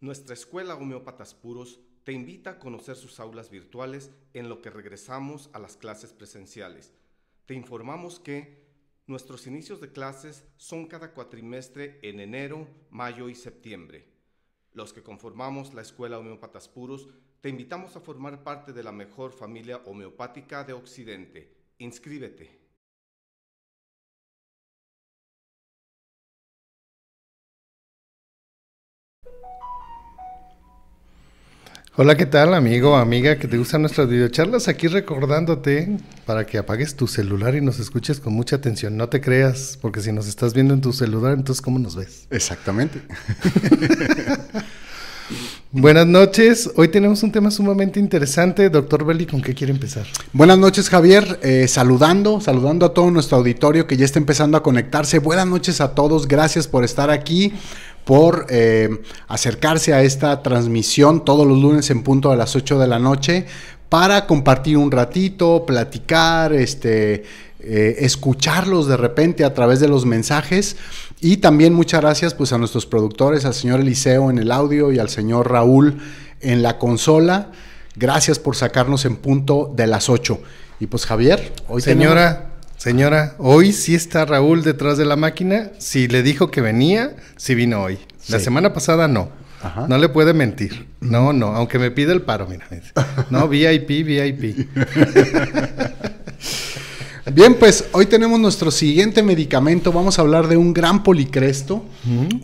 Nuestra escuela Homeópatas Puros te invita a conocer sus aulas virtuales en lo que regresamos a las clases presenciales. Te informamos que nuestros inicios de clases son cada cuatrimestre en enero, mayo y septiembre. Los que conformamos la Escuela Homeópatas Puros te invitamos a formar parte de la mejor familia homeopática de Occidente. Inscríbete. Hola, ¿qué tal amigo, amiga que te gustan nuestras videocharlas? Aquí recordándote para que apagues tu celular y nos escuches con mucha atención. No te creas, porque si nos estás viendo en tu celular, entonces ¿cómo nos ves? Exactamente. Buenas noches, hoy tenemos un tema sumamente interesante. Doctor Belli, ¿con qué quiere empezar? Buenas noches Javier, eh, saludando, saludando a todo nuestro auditorio que ya está empezando a conectarse. Buenas noches a todos, gracias por estar aquí por eh, acercarse a esta transmisión todos los lunes en punto a las 8 de la noche para compartir un ratito, platicar, este, eh, escucharlos de repente a través de los mensajes. Y también muchas gracias pues, a nuestros productores, al señor Eliseo en el audio y al señor Raúl en la consola. Gracias por sacarnos en punto de las 8. Y pues Javier, hoy Señora, Señora, hoy sí está Raúl detrás de la máquina. Si le dijo que venía, sí vino hoy. La semana pasada no. No le puede mentir. No, no, aunque me pide el paro, mira. No, VIP, VIP. Bien, pues hoy tenemos nuestro siguiente medicamento. Vamos a hablar de un gran policresto.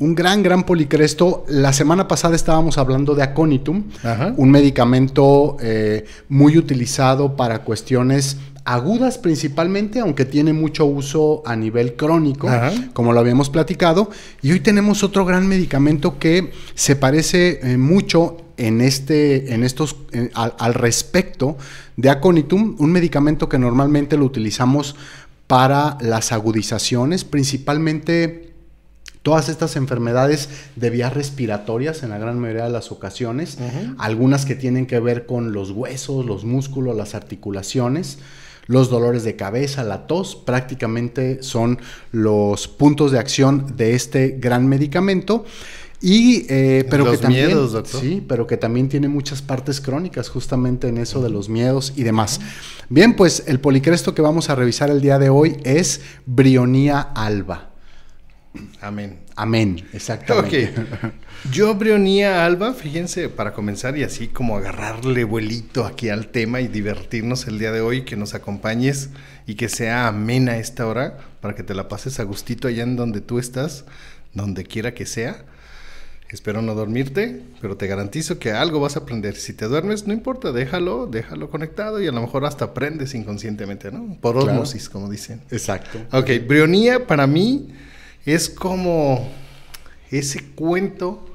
Un gran, gran policresto. La semana pasada estábamos hablando de Aconitum, un medicamento eh, muy utilizado para cuestiones agudas principalmente, aunque tiene mucho uso a nivel crónico, como lo habíamos platicado. Y hoy tenemos otro gran medicamento que se parece eh, mucho en este, en estos, eh, al, respecto de aconitum, un medicamento que normalmente lo utilizamos para las agudizaciones, principalmente todas estas enfermedades de vías respiratorias en la gran mayoría de las ocasiones, algunas que tienen que ver con los huesos, los músculos, las articulaciones los dolores de cabeza, la tos, prácticamente son los puntos de acción de este gran medicamento. Y, eh, pero que también, Sí, pero que también tiene muchas partes crónicas justamente en eso de los miedos y demás. Bien, pues el policresto que vamos a revisar el día de hoy es Brionía alba. Amén. Amén, exactamente. Yo, Brionía Alba, fíjense, para comenzar y así como agarrarle vuelito aquí al tema y divertirnos el día de hoy, que nos acompañes y que sea amena esta hora, para que te la pases a gustito allá en donde tú estás, donde quiera que sea. Espero no dormirte, pero te garantizo que algo vas a aprender. Si te duermes, no importa, déjalo, déjalo conectado y a lo mejor hasta aprendes inconscientemente, ¿no? Por osmosis, como dicen. Exacto. Ok, Brionía para mí es como ese cuento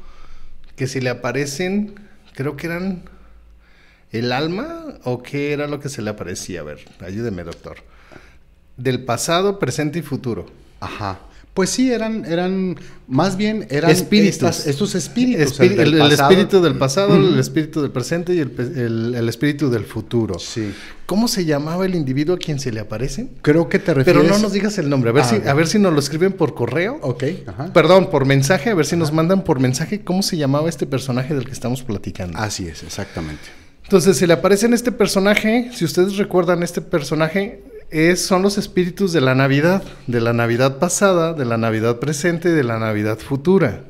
que se le aparecen, creo que eran el alma o qué era lo que se le aparecía. A ver, ayúdeme, doctor. Del pasado, presente y futuro. Ajá. Pues sí, eran, eran, más bien eran espíritus. estos espíritus. el, espíritu del pasado, el espíritu del presente y el, el, espíritu del futuro. Sí. ¿Cómo se llamaba el individuo a quien se le aparece? Creo que te refieres. Pero no nos digas el nombre, a ver, ah, si, a ver si nos lo escriben por correo. Ok. Ajá. Perdón, por mensaje, a ver si nos mandan por mensaje cómo se llamaba este personaje del que estamos platicando. Así es, exactamente. Entonces, se le aparece en este personaje, si ustedes recuerdan este personaje, son los espíritus de la Navidad, de la Navidad pasada, de la Navidad presente y de la Navidad futura,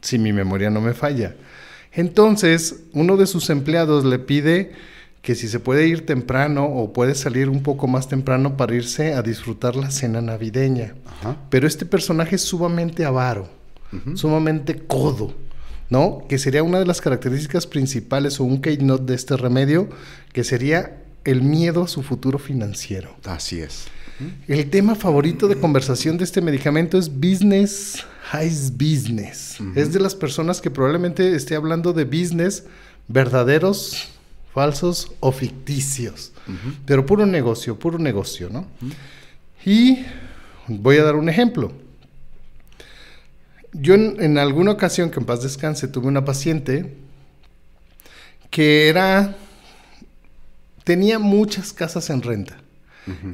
si mi memoria no me falla. Entonces, uno de sus empleados le pide que si se puede ir temprano o puede salir un poco más temprano para irse a disfrutar la cena navideña. Pero este personaje es sumamente avaro, sumamente codo, ¿no? Que sería una de las características principales o un keynote de este remedio, que sería el miedo a su futuro financiero. Así es. El tema favorito de conversación de este medicamento es business High business. Es de las personas que probablemente esté hablando de business verdaderos, falsos o ficticios. Pero puro negocio, puro negocio, ¿no? Y voy a dar un ejemplo. Yo en alguna ocasión, que en paz descanse, tuve una paciente que era tenía muchas casas en renta.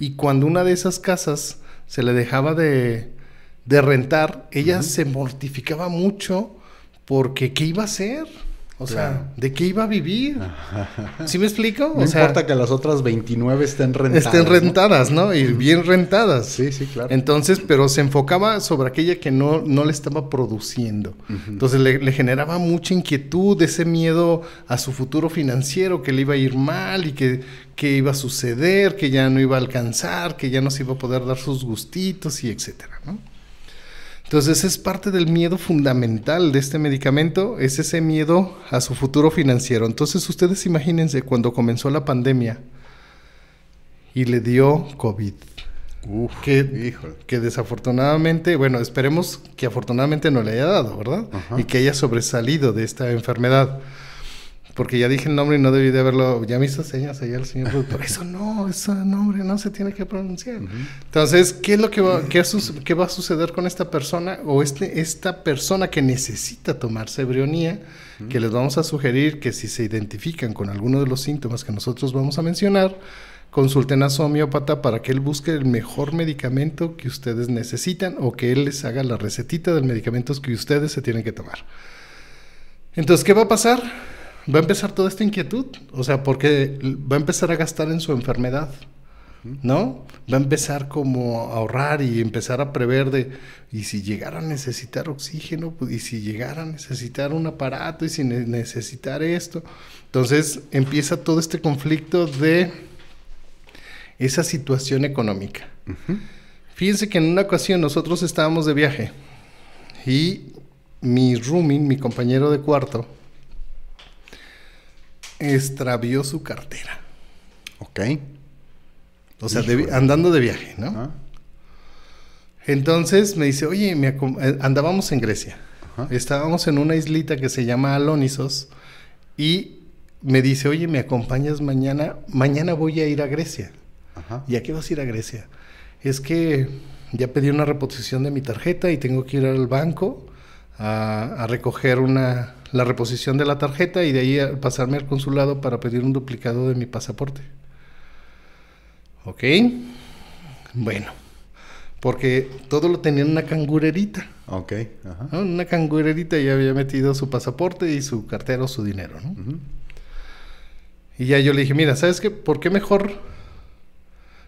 Y cuando una de esas casas se le dejaba de, rentar, ella se mortificaba mucho porque ¿qué iba a hacer? O sea, ¿de qué iba a vivir? ¿Sí me explico? no importa que las otras 29 estén rentadas. Estén rentadas, ¿no? Y bien rentadas. Sí, sí, claro. Entonces, pero se enfocaba sobre aquella que no, no le estaba produciendo. Entonces le, generaba mucha inquietud, ese miedo a su futuro financiero, que le iba a ir mal y que, que iba a suceder, que ya no iba a alcanzar, que ya no se iba a poder dar sus gustitos y etcétera, ¿no? Entonces es parte del miedo fundamental de este medicamento, es ese miedo a su futuro financiero. Entonces ustedes imagínense cuando comenzó la pandemia y le dio COVID. Uf, que, desafortunadamente, bueno, esperemos que afortunadamente no le haya dado, ¿verdad? Y que haya sobresalido de esta enfermedad porque ya dije el nombre y no debí de haberlo, ya me hizo señas allá el señor Por eso no, ese nombre no se tiene que pronunciar. Entonces, ¿qué es lo que va, qué, va a suceder con esta persona o este, esta persona que necesita tomarse brionía? Que les vamos a sugerir que si se identifican con alguno de los síntomas que nosotros vamos a mencionar, consulten a su homeópata para que él busque el mejor medicamento que ustedes necesitan o que él les haga la recetita del medicamento que ustedes se tienen que tomar. Entonces, ¿qué va a pasar? va a empezar toda esta inquietud, o sea, porque va a empezar a gastar en su enfermedad, ¿no? Va a empezar como a ahorrar y empezar a prever de, y si llegara a necesitar oxígeno, pues, y si llegara a necesitar un aparato, y si necesitar esto. Entonces empieza todo este conflicto de esa situación económica. Fíjense que en una ocasión nosotros estábamos de viaje y mi rooming, mi compañero de cuarto, extravió su cartera. Ok. O sea, andando de viaje, ¿no? Entonces me dice, oye, me eh, andábamos en Grecia. Estábamos en una islita que se llama Alonisos y me dice, oye, ¿me acompañas mañana? Mañana voy a ir a Grecia. Ajá. ¿Y a qué vas a ir a Grecia? Es que ya pedí una reposición de mi tarjeta y tengo que ir al banco a, recoger una, la reposición de la tarjeta y de ahí pasarme al consulado para pedir un duplicado de mi pasaporte. ¿Ok? Bueno, porque todo lo tenía una cangurerita. Ok. Una cangurerita y había metido su pasaporte y su cartera o su dinero, Y ya yo le dije, mira, ¿sabes qué? ¿Por qué mejor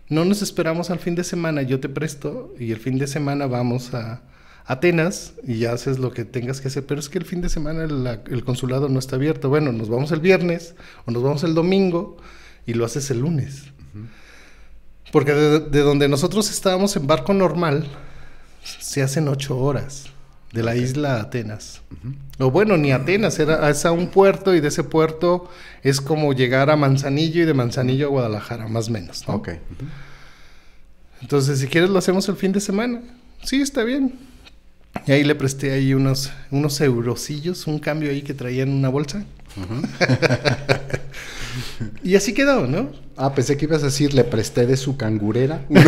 no nos esperamos al fin de semana? Yo te presto y el fin de semana vamos a Atenas y ya haces lo que tengas que hacer. Pero es que el fin de semana el consulado no está abierto. Bueno, nos vamos el viernes o nos vamos el domingo y lo haces el lunes. Porque de, donde nosotros estábamos en barco normal, se hacen ocho horas de la isla a Atenas. O bueno, ni Atenas, era, a un puerto y de ese puerto es como llegar a Manzanillo y de Manzanillo a Guadalajara, más o menos. Ok. Entonces, si quieres, lo hacemos el fin de semana. Sí, está bien. Y ahí le presté ahí unos, unos eurosillos, un cambio ahí que traía en una bolsa. y así quedó, ¿no? Ah, pensé que ibas a decir, le presté de su cangurera no,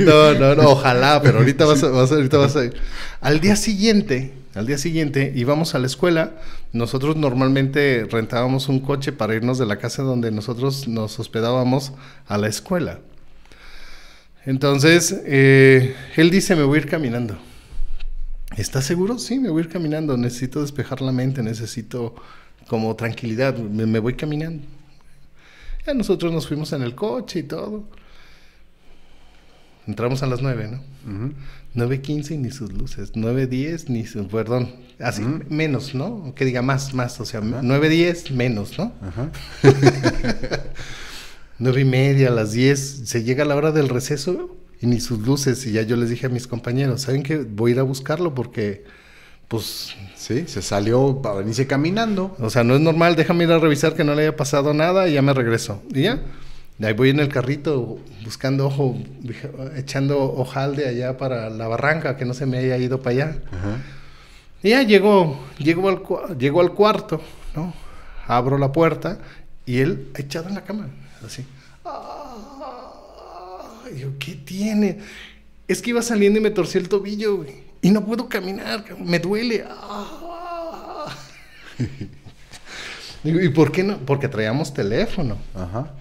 no, no, no, ojalá, pero ahorita vas a, ahorita vas a ir. Al día siguiente, al día siguiente íbamos a la escuela. Nosotros normalmente rentábamos un coche para irnos de la casa donde nosotros nos hospedábamos a la escuela. Entonces, eh, él dice, me voy a ir caminando. ¿Estás seguro? Sí, me voy a ir caminando. Necesito despejar la mente, necesito como tranquilidad. Me, voy caminando. Ya nosotros nos fuimos en el coche y todo. Entramos a las 9, ¿no? Nueve 9.15 ni sus luces. 9.10 ni su... Perdón. Así, menos, ¿no? Que diga más, más. O sea, nueve diez 9.10 menos, ¿no? Ajá. nueve y media, a las diez, se llega la hora del receso y ni sus luces. Y ya yo les dije a mis compañeros, ¿saben qué? Voy a ir a buscarlo porque, pues... Sí, se salió para venirse caminando. O sea, no es normal, déjame ir a revisar que no le haya pasado nada y ya me regreso. Y ya, ahí voy en el carrito buscando ojo, echando de allá para la barranca, que no se me haya ido para allá. Y ya llegó, llegó al, llegó al cuarto, ¿no? Abro la puerta y él echado en la cama así. Ah, ¿qué tiene? Es que iba saliendo y me torcí el tobillo, Y no puedo caminar, me duele. Ah. ¿y por qué no? Porque traíamos teléfono. Ajá.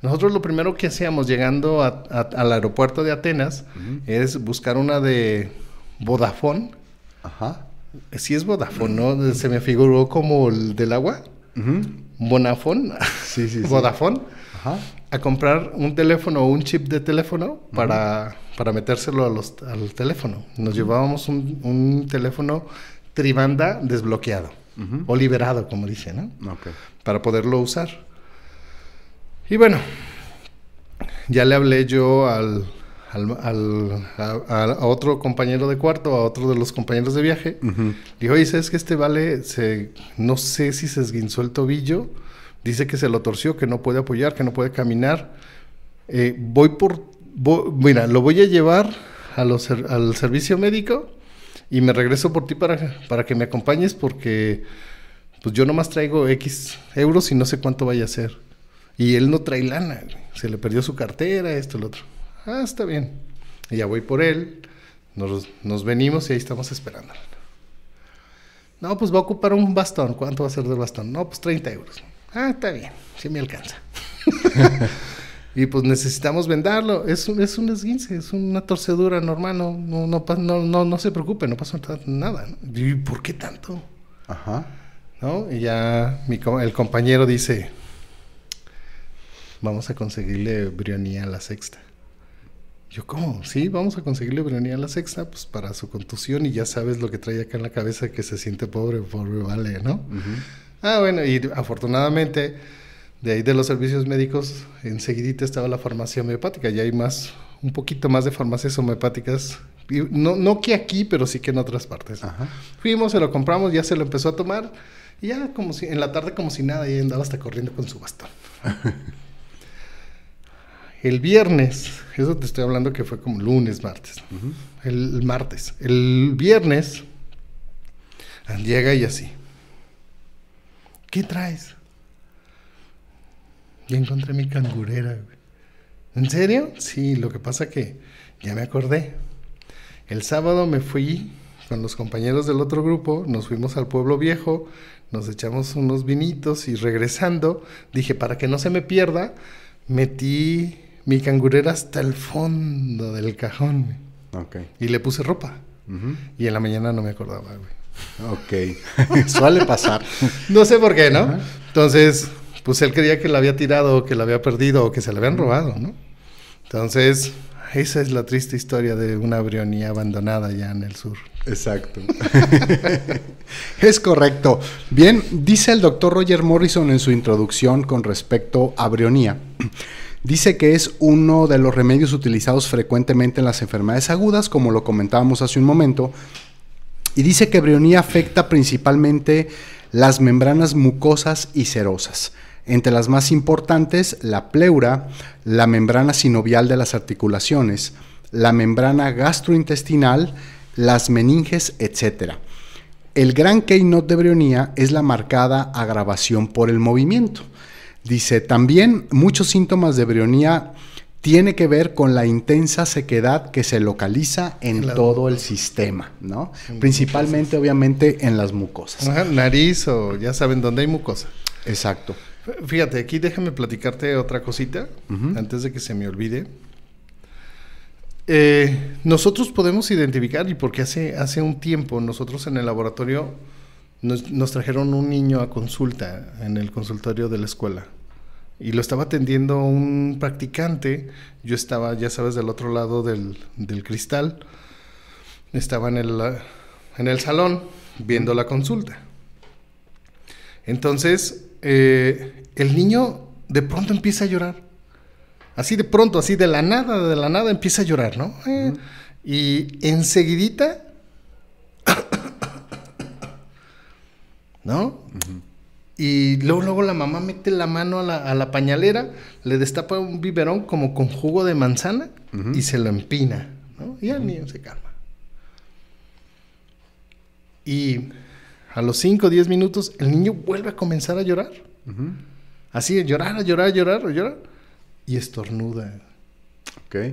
Nosotros lo primero que hacíamos llegando al aeropuerto de Atenas es buscar una de Vodafone. Ajá. Sí es Vodafone, ¿no? Se me figuró como el del agua. Uh Sí, sí, sí. Vodafone a comprar un teléfono o un chip de teléfono para, para metérselo al teléfono. Nos llevábamos un, teléfono tribanda desbloqueado o liberado, como dice, Para poderlo usar. Y bueno, ya le hablé yo al, a, otro compañero de cuarto, a otro de los compañeros de viaje. Dijo, oye, ¿sabes que este vale? Se, no sé si se esguinzó el tobillo Dice que se lo torció, que no puede apoyar, que no puede caminar. Eh, voy por, mira, lo voy a llevar al servicio médico y me regreso por ti para, para que me acompañes porque pues yo nomás traigo X euros y no sé cuánto vaya a ser. Y él no trae lana, se le perdió su cartera, esto, el otro. Ah, está bien. Y ya voy por él, nos, venimos y ahí estamos esperando... No, pues va a ocupar un bastón. ¿Cuánto va a ser del bastón? No, pues 30 euros. Ah, está bien, sí me alcanza. y pues necesitamos vendarlo. Es un, esguince, es una torcedura normal, no, no, no, no, no se preocupe, no pasa nada. ¿Y por qué tanto? Ajá. ¿No? Y ya el compañero dice, vamos a conseguirle brionía a la sexta. Yo, ¿cómo? Sí, vamos a conseguirle brionía a la sexta, pues para su contusión y ya sabes lo que trae acá en la cabeza, que se siente pobre, pobre, vale, ¿no? Ah, bueno, y afortunadamente de ahí de los servicios médicos enseguidita estaba la farmacia homeopática, ya hay más, un poquito más de farmacias homeopáticas. no, que aquí, pero sí que en otras partes. Fuimos, se lo compramos, ya se lo empezó a tomar. Y ya como si, en la tarde como si nada, y andaba hasta corriendo con su bastón. el viernes, eso te estoy hablando que fue como lunes, martes. el, martes. El viernes llega y así. ¿Qué traes? Ya encontré mi cangurera, güey. ¿En serio? Sí, lo que pasa que ya me acordé. El sábado me fui con los compañeros del otro grupo, nos fuimos al pueblo viejo, nos echamos unos vinitos y regresando, dije, para que no se me pierda, metí mi cangurera hasta el fondo del cajón. Y le puse ropa. Y en la mañana no me acordaba, güey. Ok, suele pasar. no sé por qué, ¿no? Entonces, pues él creía que la había tirado, que la había perdido o que se la habían robado, ¿no? Entonces, esa es la triste historia de una brionía abandonada ya en el sur. Exacto. es correcto. Bien, dice el doctor Roger Morrison en su introducción con respecto a brionía. Dice que es uno de los remedios utilizados frecuentemente en las enfermedades agudas, como lo comentábamos hace un momento, y dice que brionía afecta principalmente las membranas mucosas y serosas. Entre las más importantes, la pleura, la membrana sinovial de las articulaciones, la membrana gastrointestinal, las meninges, etc. El gran keynote de brionía es la marcada agravación por el movimiento. Dice, también muchos síntomas de brionía tiene que ver con la intensa sequedad que se localiza en todo el sistema, ¿no? Principalmente, obviamente, en las mucosas. nariz o ya saben dónde hay mucosa. Exacto. Fíjate, aquí déjame platicarte otra cosita antes de que se me olvide. Eh, nosotros podemos identificar, y porque hace, hace un tiempo nosotros en el laboratorio nos trajeron un niño a consulta en el consultorio de la escuela y lo estaba atendiendo un practicante. Yo estaba, ya sabes, del otro lado del, cristal. Estaba en el, en el, salón viendo la consulta. Entonces, eh, el niño de pronto empieza a llorar. Así de pronto, así de la nada, de la nada empieza a llorar, ¿no? Eh, y enseguidita, ¿no? Y luego, luego la mamá mete la mano a la, pañalera, le destapa un biberón como con jugo de manzana y se lo empina. Y el niño se calma. Y a los 5 o 10 minutos el niño vuelve a comenzar a llorar. así llorar, Así, llorar, llorar, llorar, llorar. Y estornuda. Ok.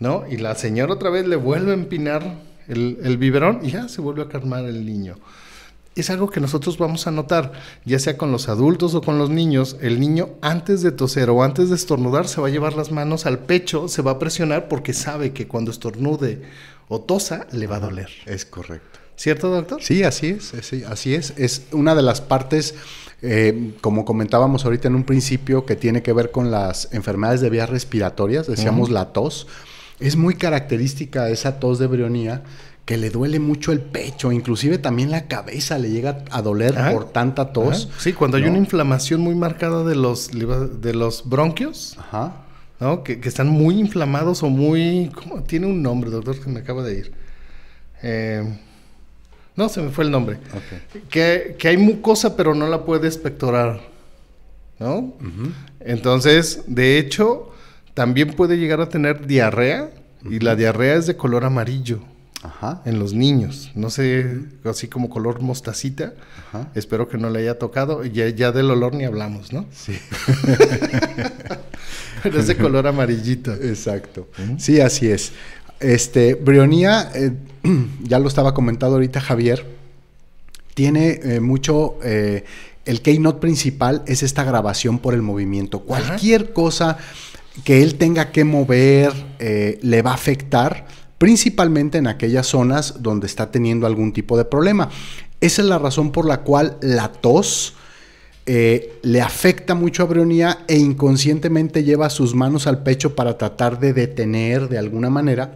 ¿No? Y la señora otra vez le vuelve a empinar el, el biberón y ya se vuelve a calmar el niño es algo que nosotros vamos a notar, ya sea con los adultos o con los niños, el niño antes de toser o antes de estornudar se va a llevar las manos al pecho, se va a presionar porque sabe que cuando estornude o tosa le va a doler. Es correcto. ¿Cierto, doctor? Sí, así es, así es. Es una de las partes, eh, como comentábamos ahorita en un principio, que tiene que ver con las enfermedades de vías respiratorias, decíamos la tos. Es muy característica esa tos de brionía que le duele mucho el pecho, inclusive también la cabeza le llega a doler por tanta tos. Sí, cuando hay una inflamación muy marcada de los, de los bronquios, ¿no? Que, están muy inflamados o muy... ¿Cómo? Tiene un nombre, doctor, que me acaba de ir. Eh, no, se me fue el nombre. Que, hay mucosa, pero no la puede pectorar. ¿No? Entonces, de hecho, también puede llegar a tener diarrea. Y la diarrea es de color amarillo en los niños. No sé, así como color mostacita. Espero que no le haya tocado. Ya, del olor ni hablamos, ¿no? Sí. Pero ese color amarillito. Exacto. Sí, así es. Este, Brionía, eh, ya lo estaba comentando ahorita Javier, tiene eh, mucho. Eh, el keynote principal es esta grabación por el movimiento. Cualquier cosa que él tenga que mover le va a afectar principalmente en aquellas zonas donde está teniendo algún tipo de problema. Esa es la razón por la cual la tos eh, le afecta mucho a Brionía e inconscientemente lleva sus manos al pecho para tratar de detener de alguna manera.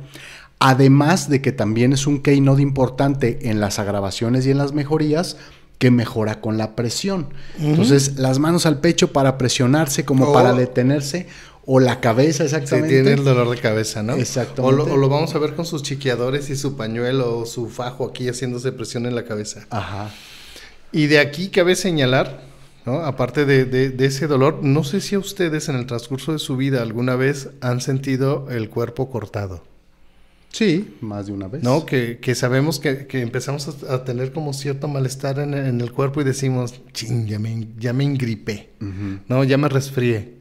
Además de que también es un keynote importante en las agravaciones y en las mejorías, que mejora con la presión. Entonces, las manos al pecho para presionarse, como para oh. detenerse, o la cabeza exactamente. tiene el dolor de cabeza, ¿no? Exactamente. O lo, vamos a ver con sus chiquiadores y su pañuelo o su fajo aquí haciéndose presión en la cabeza. Ajá. Y de aquí cabe señalar, ¿no? Aparte de, ese dolor, no sé si a ustedes en el transcurso de su vida alguna vez han sentido el cuerpo cortado. Sí, más de una vez. No, que, sabemos que, empezamos a, tener como cierto malestar en, el cuerpo y decimos, ching, ya me, ya ingripé, no, ya me resfrié.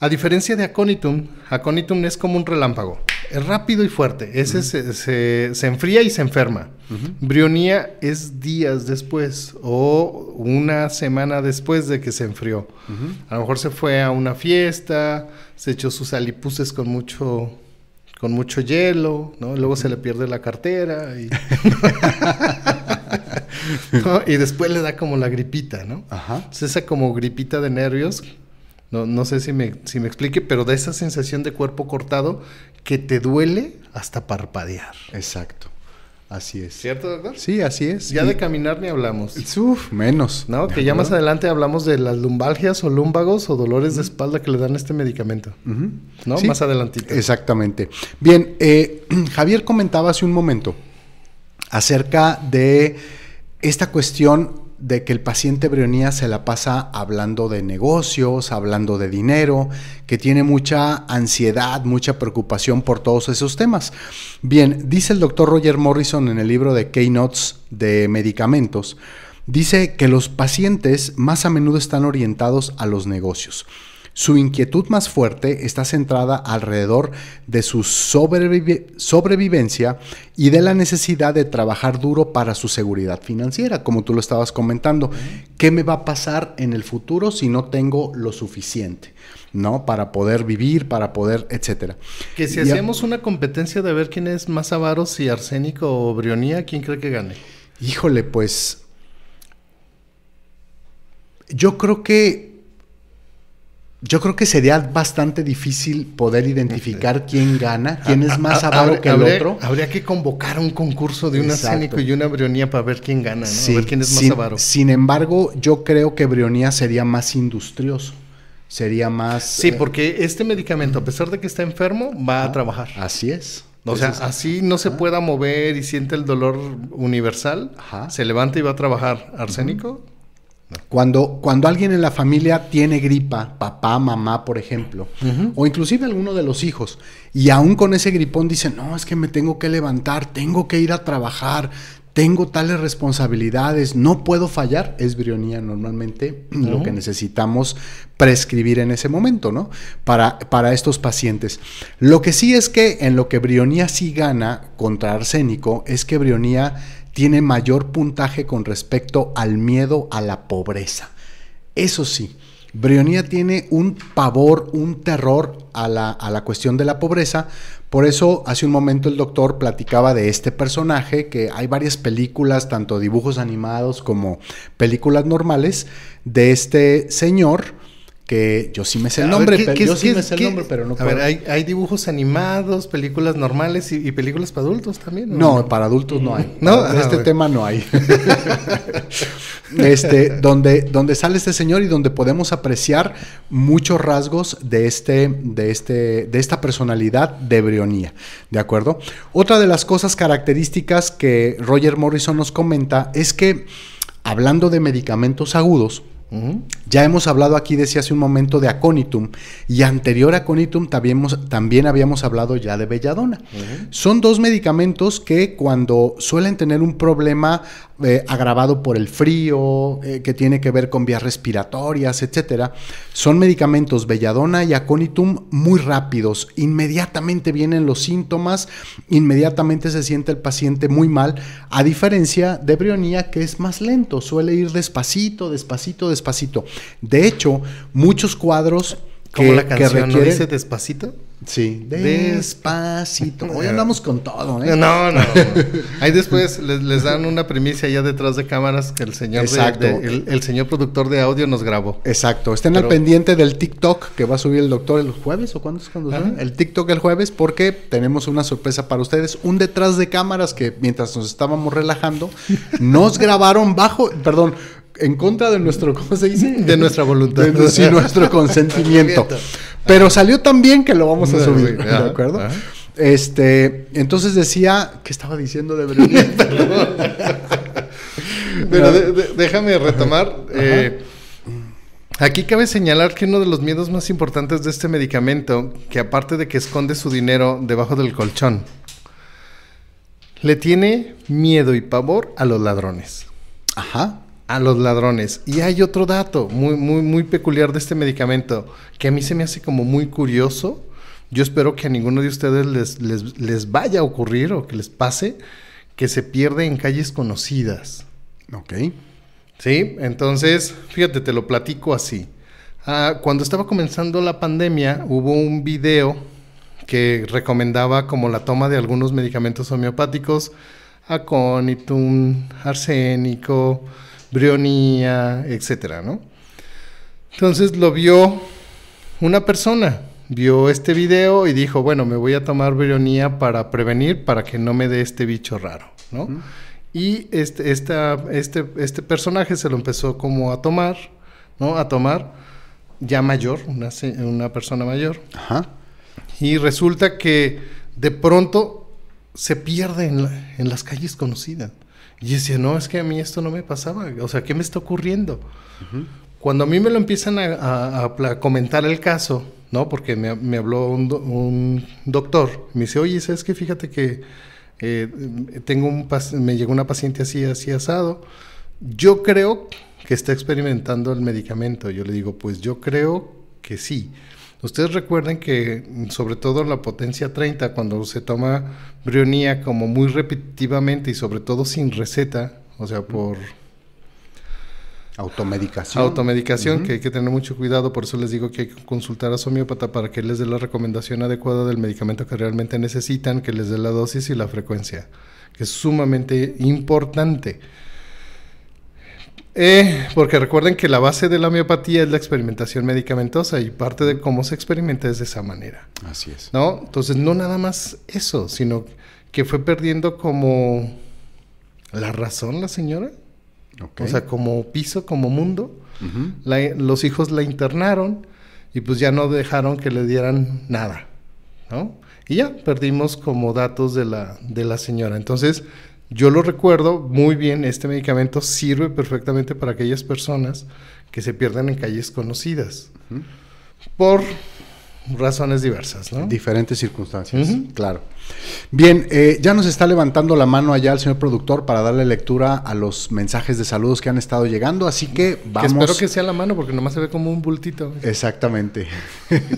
A diferencia de Aconitum, Aconitum es como un relámpago. Es rápido y fuerte. Ese se, enfría y se enferma. Brionía es días después o una semana después de que se enfrió. A lo mejor se fue a una fiesta, se echó sus alipuses con mucho con mucho hielo, ¿no? Luego se le pierde la cartera y... después le da como la gripita, ¿no? Ajá. esa como gripita de nervios no, no sé si me, si me explique, pero de esa sensación de cuerpo cortado que te duele hasta parpadear. Exacto. Así es. ¿Cierto, doctor? Sí, así es. Ya de caminar ni hablamos. Uf, menos. No, que ya más adelante hablamos de las lumbalgias o lumbagos o dolores de espalda que le dan este medicamento. ¿No? Más adelantito. Exactamente. Bien, eh, Javier comentaba hace un momento acerca de esta cuestión de que el paciente brionía se la pasa hablando de negocios, hablando de dinero, que tiene mucha ansiedad, mucha preocupación por todos esos temas. Bien, dice el doctor Roger Morrison en el libro de Keynotes de medicamentos, dice que los pacientes más a menudo están orientados a los negocios. Su inquietud más fuerte está centrada alrededor de su sobrevivencia y de la necesidad de trabajar duro para su seguridad financiera, como tú lo estabas comentando. ¿Qué me va a pasar en el futuro si no tengo lo suficiente? ¿no? Para poder vivir, para poder, etcétera. Que si hacemos una competencia de ver quién es más avaro, si Arsénico o Brionía, ¿quién cree que gane? Híjole, pues yo creo que yo creo que sería bastante difícil poder identificar quién gana, quién es ah, más ah, ah, avaro que el otro. Habría que convocar un concurso de un arsénico y una brionía para ver quién gana, ¿no? ver quién es más avaro. Sin embargo, yo creo que brionía sería más industrioso. Sería más. Sí, eh, porque este medicamento, a pesar de que está enfermo, va a trabajar. Así es. O sea, así no se pueda mover y siente el dolor universal, se levanta y va a trabajar. Arsénico. Cuando, cuando alguien en la familia tiene gripa, papá, mamá, por ejemplo, o inclusive alguno de los hijos, y aún con ese gripón dice, no, es que me tengo que levantar, tengo que ir a trabajar, tengo tales responsabilidades, no puedo fallar, es brionía normalmente lo que necesitamos prescribir en ese momento, ¿no? Para, para estos pacientes. Lo que sí es que en lo que brionía sí gana contra arsénico es que brionía tiene mayor puntaje con respecto al miedo a la pobreza. Eso sí, Brionía tiene un pavor, un terror a la, cuestión de la pobreza. Por eso hace un momento el doctor platicaba de este personaje, que hay varias películas, tanto dibujos animados como películas normales, de este señor que yo sí me sé el nombre, pero, no. hay, dibujos animados, películas normales y, películas para adultos también. No, para adultos no hay. no, este ah, tema no hay. este, donde, donde sale este señor y donde podemos apreciar muchos rasgos de este, de este, de esta personalidad de Brionía, de acuerdo. Otra de las cosas características que Roger Morrison nos comenta es que hablando de medicamentos agudos ya hemos hablado aquí, decía hace un momento, de Aconitum y anterior a Aconitum también, también habíamos hablado ya de Belladona. Son dos medicamentos que cuando suelen tener un problema eh, agravado por el frío, eh, que tiene que ver con vías respiratorias, etcétera, son medicamentos belladona y aconitum muy rápidos. Inmediatamente vienen los síntomas, inmediatamente se siente el paciente muy mal, a diferencia de brionía que es más lento, suele ir despacito, despacito, despacito. De hecho, muchos cuadros que, ¿Como la canción ¿no dice despacito? Sí, despacito. Hoy eh, andamos con todo, ¿eh? No, no. Ahí después les, dan una primicia ya detrás de cámaras que el señor, el, señor productor de audio nos grabó. Exacto. Estén al pendiente del TikTok que va a subir el doctor el jueves o cuándo es cuando salen. El TikTok el jueves porque tenemos una sorpresa para ustedes. Un detrás de cámaras que mientras nos estábamos relajando nos grabaron bajo, perdón, en contra de nuestro, ¿cómo se dice? De nuestra voluntad. sí, nuestro consentimiento. Pero salió tan bien que lo vamos a subir, ¿de acuerdo? Este, entonces decía, ¿qué estaba diciendo de Pero déjame retomar. Eh, aquí cabe señalar que uno de los miedos más importantes de este medicamento, que aparte de que esconde su dinero debajo del colchón, le tiene miedo y pavor a los ladrones. Ajá a los ladrones. Y hay otro dato muy, muy, muy peculiar de este medicamento que a mí se me hace como muy curioso. Yo espero que a ninguno de ustedes les, vaya a ocurrir o que les pase que se pierde en calles conocidas. Ok. Sí, entonces, fíjate, te lo platico así. Ah, cuando estaba comenzando la pandemia, hubo un video que recomendaba como la toma de algunos medicamentos homeopáticos, aconitum, arsénico, brionía, etcétera, ¿no? Entonces lo vio una persona, vio este video y dijo, bueno, me voy a tomar brionía para prevenir, para que no me dé este bicho raro, ¿no? Y este, este, este personaje se lo empezó como a tomar, ¿no? A tomar ya mayor, una, persona mayor. Ajá. Y resulta que de pronto se pierde en las calles conocidas. Y decía, no, es que a mí esto no me pasaba. O sea, ¿qué me está ocurriendo? Cuando a mí me lo empiezan a, comentar el caso, ¿no? Porque me, habló un, doctor. Me dice, oye, ¿sabes qué? Fíjate que eh, tengo me llegó una paciente así, así asado. Yo creo que está experimentando el medicamento. Yo le digo, pues yo creo que sí. Ustedes recuerden que sobre todo la potencia 30, cuando se toma brionía como muy repetitivamente y sobre todo sin receta, o sea, por... Automedicación. Automedicación, que hay que tener mucho cuidado, por eso les digo que hay que consultar a su homeópata para que les dé la recomendación adecuada del medicamento que realmente necesitan, que les dé la dosis y la frecuencia, que es sumamente importante. Eh, porque recuerden que la base de la homeopatía es la experimentación medicamentosa y parte de cómo se experimenta es de esa manera. Así es. ¿No? Entonces, no nada más eso, sino que fue perdiendo como la razón la señora. Okay. O sea, como piso, como mundo. los hijos la internaron y pues ya no dejaron que le dieran nada, ¿no? Y ya perdimos como datos de la, de la señora. Entonces, yo lo recuerdo muy bien, este medicamento sirve perfectamente para aquellas personas que se pierden en calles conocidas. Por razones diversas, ¿no? Diferentes circunstancias, claro. Bien, eh, ya nos está levantando la mano allá el señor productor para darle lectura a los mensajes de saludos que han estado llegando, así que vamos. espero que sea la mano porque nomás se ve como un bultito. Exactamente.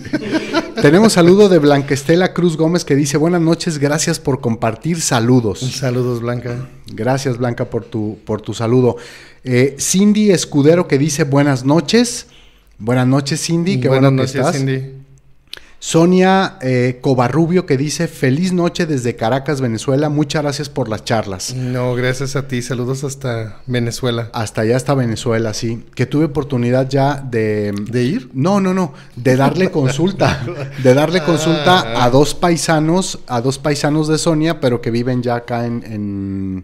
Tenemos saludo de Blanca Estela Cruz Gómez que dice, buenas noches, gracias por compartir saludos. Saludos, Blanca. Gracias, Blanca, por tu, por tu saludo. Eh, Cindy Escudero que dice, buenas noches. Buenas noches, Cindy. Qué buenas bueno que noches, Cindy. Sonia Cobarrubio eh, Covarrubio que dice, feliz noche desde Caracas, Venezuela, muchas gracias por las charlas. No, gracias a ti, saludos hasta Venezuela. Hasta allá, hasta Venezuela, sí. Que tuve oportunidad ya de... ¿De ir? No, no, no, de darle consulta, de darle consulta ah. a dos paisanos, a dos paisanos de Sonia, pero que viven ya acá en,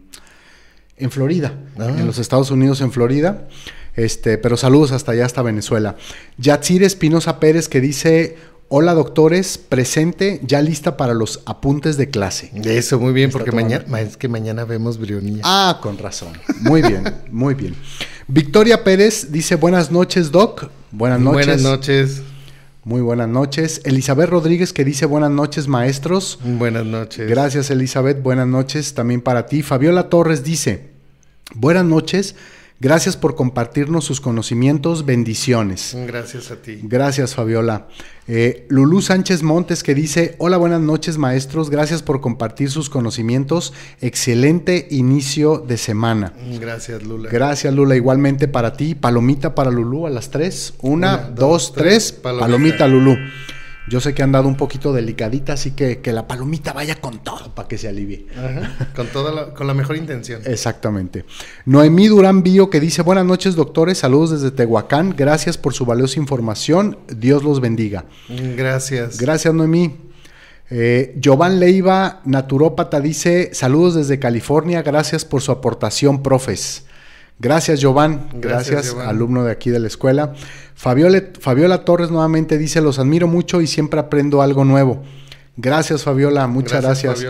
en, Florida, ah. en los Estados Unidos, en Florida. Este, pero saludos hasta allá, hasta Venezuela. Yatsir Espinosa Pérez que dice... Hola doctores, presente, ya lista para los apuntes de clase. Eso, muy bien, porque mañana, es que mañana vemos brionía. Ah, con razón. Muy bien, muy bien. Victoria Pérez dice buenas noches, Doc. Buenas noches. Buenas noches. Muy buenas noches. Elizabeth Rodríguez que dice buenas noches, maestros. Buenas noches. Gracias, Elizabeth. Buenas noches también para ti. Fabiola Torres dice, buenas noches. Gracias por compartirnos sus conocimientos. Bendiciones. Gracias a ti. Gracias, Fabiola. Eh, Lulú Sánchez Montes que dice, hola, buenas noches, maestros. Gracias por compartir sus conocimientos. Excelente inicio de semana. Gracias, Lula. Gracias, Lula. Igualmente para ti. Palomita para Lulú a las tres. Una, dos, tres. Palomita, palomita Lulú. Yo sé que han dado un poquito delicadita, así que que la palomita vaya con todo para que se alivie. con, toda la, con la mejor intención. Exactamente. Noemí Durán Bío que dice, buenas noches doctores, saludos desde Tehuacán, gracias por su valiosa información, Dios los bendiga. Gracias. Gracias Noemí. Eh, Giovanni Leiva, naturópata, dice, saludos desde California, gracias por su aportación, profes. Gracias, Giovanni. Gracias, alumno de aquí de la escuela. Fabiola, Fabiola Torres nuevamente dice, los admiro mucho y siempre aprendo algo nuevo. Gracias, Fabiola. Muchas gracias.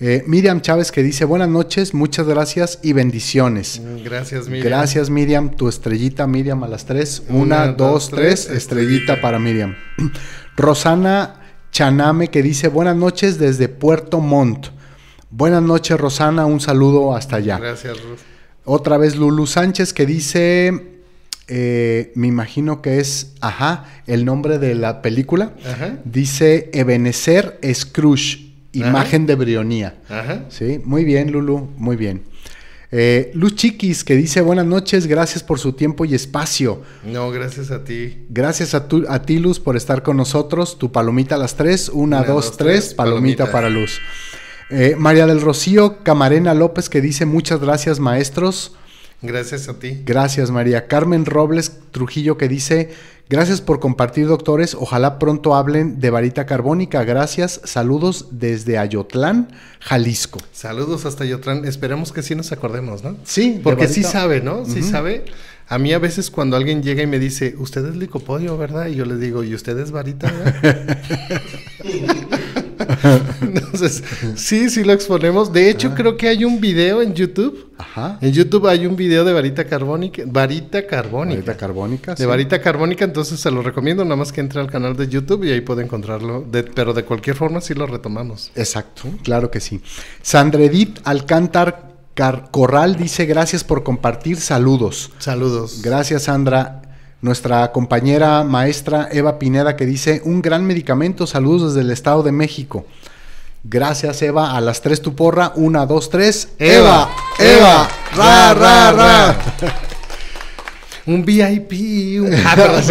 Eh, Miriam Chávez que dice buenas noches, muchas gracias y bendiciones. Mm, gracias, Miriam. Gracias, Miriam. Tu estrellita, Miriam, a las tres. Una, dos, tres. Estrellita para Miriam. Rosana Chaname que dice buenas noches desde Puerto Montt. Buenas noches, Rosana. Un saludo hasta allá. Gracias, Ruth. Otra vez Lulu Sánchez que dice, eh, me imagino que es, ajá, el nombre de la película. Dice Ebenezer Scrooge, imagen de brionía. Ajá. Sí, muy bien Lulu, muy bien. Eh, Luz Chiquis que dice buenas noches, gracias por su tiempo y espacio. No, gracias a ti. Gracias a, tu, a ti Luz por estar con nosotros. Tu palomita a las tres, una, dos, tres, palomita para Luz. Eh, María del Rocío Camarena López que dice muchas gracias maestros. Gracias a ti. Gracias María. Carmen Robles Trujillo que dice gracias por compartir doctores. Ojalá pronto hablen de varita carbónica. Gracias. Saludos desde Ayotlán, Jalisco. Saludos hasta Ayotlán. Esperemos que sí nos acordemos, ¿no? Sí. Porque sí sabe, ¿no? Sí sabe. A mí a veces cuando alguien llega y me dice, usted es licopodio, ¿verdad? Y yo le digo, ¿y usted es varita? Entonces, sí, sí lo exponemos. De hecho, ah. creo que hay un video en YouTube. Ajá. En YouTube hay un video de varita carbónica. Varita carbónica. Varita carbónica. De varita carbónica, entonces se lo recomiendo, nada más que entre al canal de YouTube y ahí puede encontrarlo. pero de cualquier forma sí lo retomamos. Exacto, claro que sí. Sandredit Alcántar Corral dice gracias por compartir. Saludos. Saludos. Gracias, Sandra. Nuestra compañera maestra Eva Pineda que dice, un gran medicamento, saludos desde el Estado de México. Gracias Eva, a las tres tu porra, una, dos, tres. Eva, Eva, ra, ra, ra. Un VIP, un... Ah,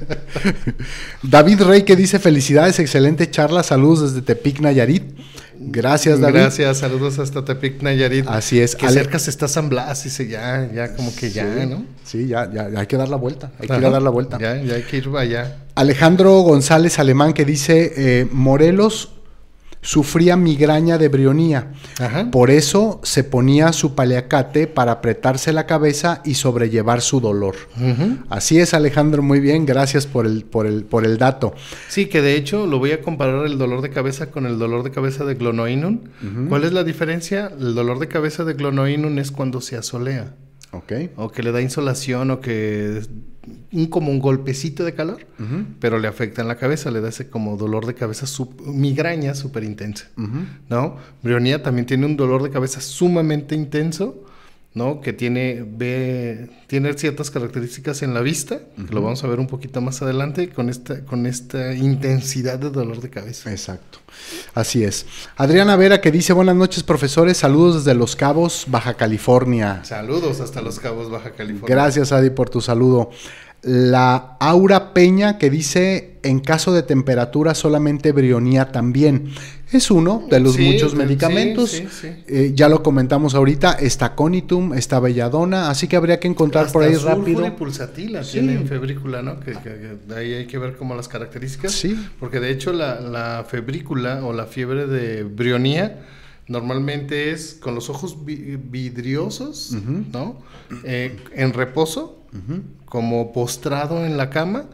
David Rey que dice, felicidades, excelente charla, saludos desde Tepic, Nayarit. Gracias, David. Gracias, saludos hasta Tepic Nayarit. Así es. Que cerca se está San Blas, dice ya, ya como que ya, ¿no? Sí, ya, ya, hay que dar la vuelta, hay que ir a dar la vuelta. Ya, ya hay que ir allá. Alejandro González Alemán que dice, eh, Morelos Sufría migraña de brionía. Por eso se ponía su paliacate para apretarse la cabeza y sobrellevar su dolor. Así es, Alejandro, muy bien. Gracias por el, por, el, por el dato. Sí, que de hecho lo voy a comparar el dolor de cabeza con el dolor de cabeza de glonoinum. ¿Cuál es la diferencia? El dolor de cabeza de glonoinum es cuando se asolea. O que le da insolación o que un, como un golpecito de calor, pero le afecta en la cabeza, le da ese como dolor de cabeza, migraña súper intensa, ¿no? Brionía también tiene un dolor de cabeza sumamente intenso ¿no? Que tiene, ve, tiene ciertas características en la vista, que lo vamos a ver un poquito más adelante, con esta, con esta intensidad de dolor de cabeza. Exacto. Así es. Adriana Vera que dice, buenas noches profesores, saludos desde Los Cabos, Baja California. Saludos hasta Los Cabos, Baja California. Gracias Adi por tu saludo la Aura Peña que dice en caso de temperatura solamente brionía también. Es uno de los muchos medicamentos. Eh, ya lo comentamos ahorita, está conitum, está belladona, así que habría que encontrar por ahí rápido. y pulsatila tienen febrícula, ¿no? Que, ahí hay que ver como las características. Sí. Porque de hecho la, febrícula o la fiebre de brionía normalmente es con los ojos vidriosos, ¿no? Eh, en reposo como postrado en la cama,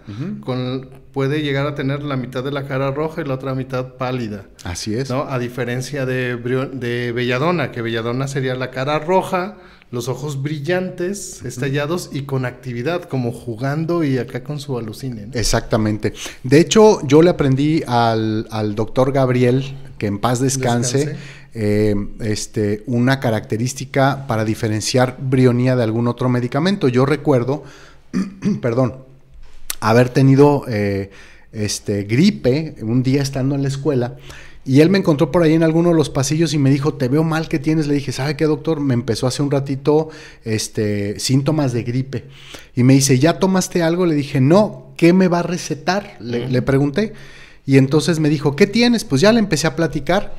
con, puede llegar a tener la mitad de la cara roja y la otra mitad pálida. Así es. ¿no? A diferencia de, de Belladona, que Belladona sería la cara roja, los ojos brillantes, estallados y con actividad, como jugando y acá con su alucine. Exactamente. De hecho, yo le aprendí al, doctor Gabriel, que en paz descanse eh, este, una característica para diferenciar brionía de algún otro medicamento. Yo recuerdo, perdón, haber tenido eh, este, gripe un día estando en la escuela. Y él me encontró por ahí en alguno de los pasillos y me dijo, te veo mal que tienes. Le dije, ¿sabe qué, doctor? Me empezó hace un ratito este, síntomas de gripe. Y me dice, ¿ya tomaste algo? Le dije, no, ¿qué me va a recetar? le pregunté. Y entonces me dijo, ¿qué tienes? Pues ya le empecé a platicar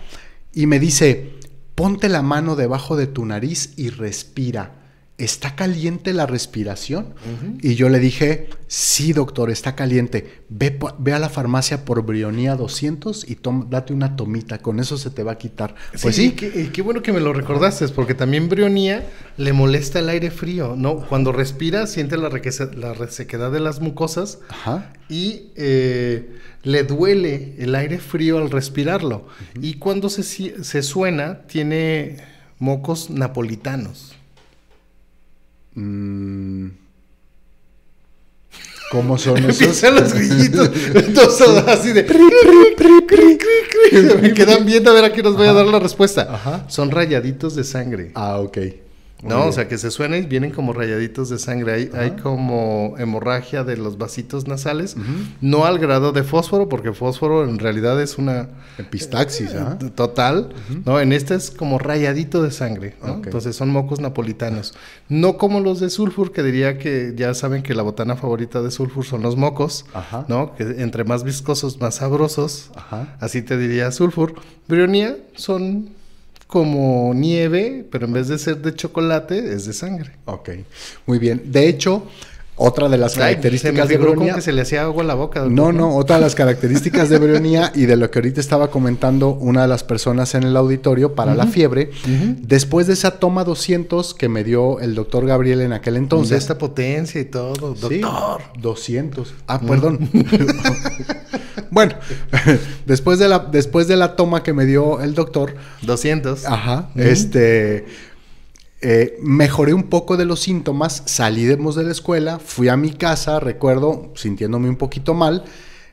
y me dice, ponte la mano debajo de tu nariz y respira. ¿está caliente la respiración? Y yo le dije, sí, doctor, está caliente. Ve, a la farmacia por Brionía 200 y date una tomita, con eso se te va a quitar. Pues sí, Qué, bueno que me lo recordaste, porque también Brionía le molesta el aire frío, ¿no? Cuando respira, siente la, sequedad de las mucosas y eh, le duele el aire frío al respirarlo. Y cuando se, se suena, tiene mocos napolitanos. Mmm, ¿Cómo son esos? los grillitos. Entonces, así de. Me quedan viendo a ver a qué nos voy a dar la respuesta. Ajá. Son rayaditos de sangre. Ah, ok. ¿no? O sea, que se suena y vienen como rayaditos de sangre. Hay, como hemorragia de los vasitos nasales, no al grado de fósforo, porque fósforo en realidad es una... Epistaxis, ¿ah? eh, total, ¿no? En este es como rayadito de sangre, Entonces son mocos napolitanos. No como los de sulfur, que diría que ya saben que la botana favorita de sulfur son los mocos, ¿no? Que entre más viscosos, más sabrosos, así te diría sulfur. Brionía son como nieve, pero en vez de ser de chocolate, es de sangre. Ok, muy bien. De hecho, otra de las características se de que se le hacía agua la boca. Doctor. No, no, otra de las características de Breonía y de lo que ahorita estaba comentando una de las personas en el auditorio para la fiebre. Después de esa toma 200 que me dio el doctor Gabriel en aquel entonces. De esta potencia y todo, doctor. 200. Ah, mm. perdón. bueno, después de, la, después de la toma que me dio el doctor. 200. Ajá. Este eh, mejoré un poco de los síntomas, salí de la escuela, fui a mi casa, recuerdo, sintiéndome un poquito mal,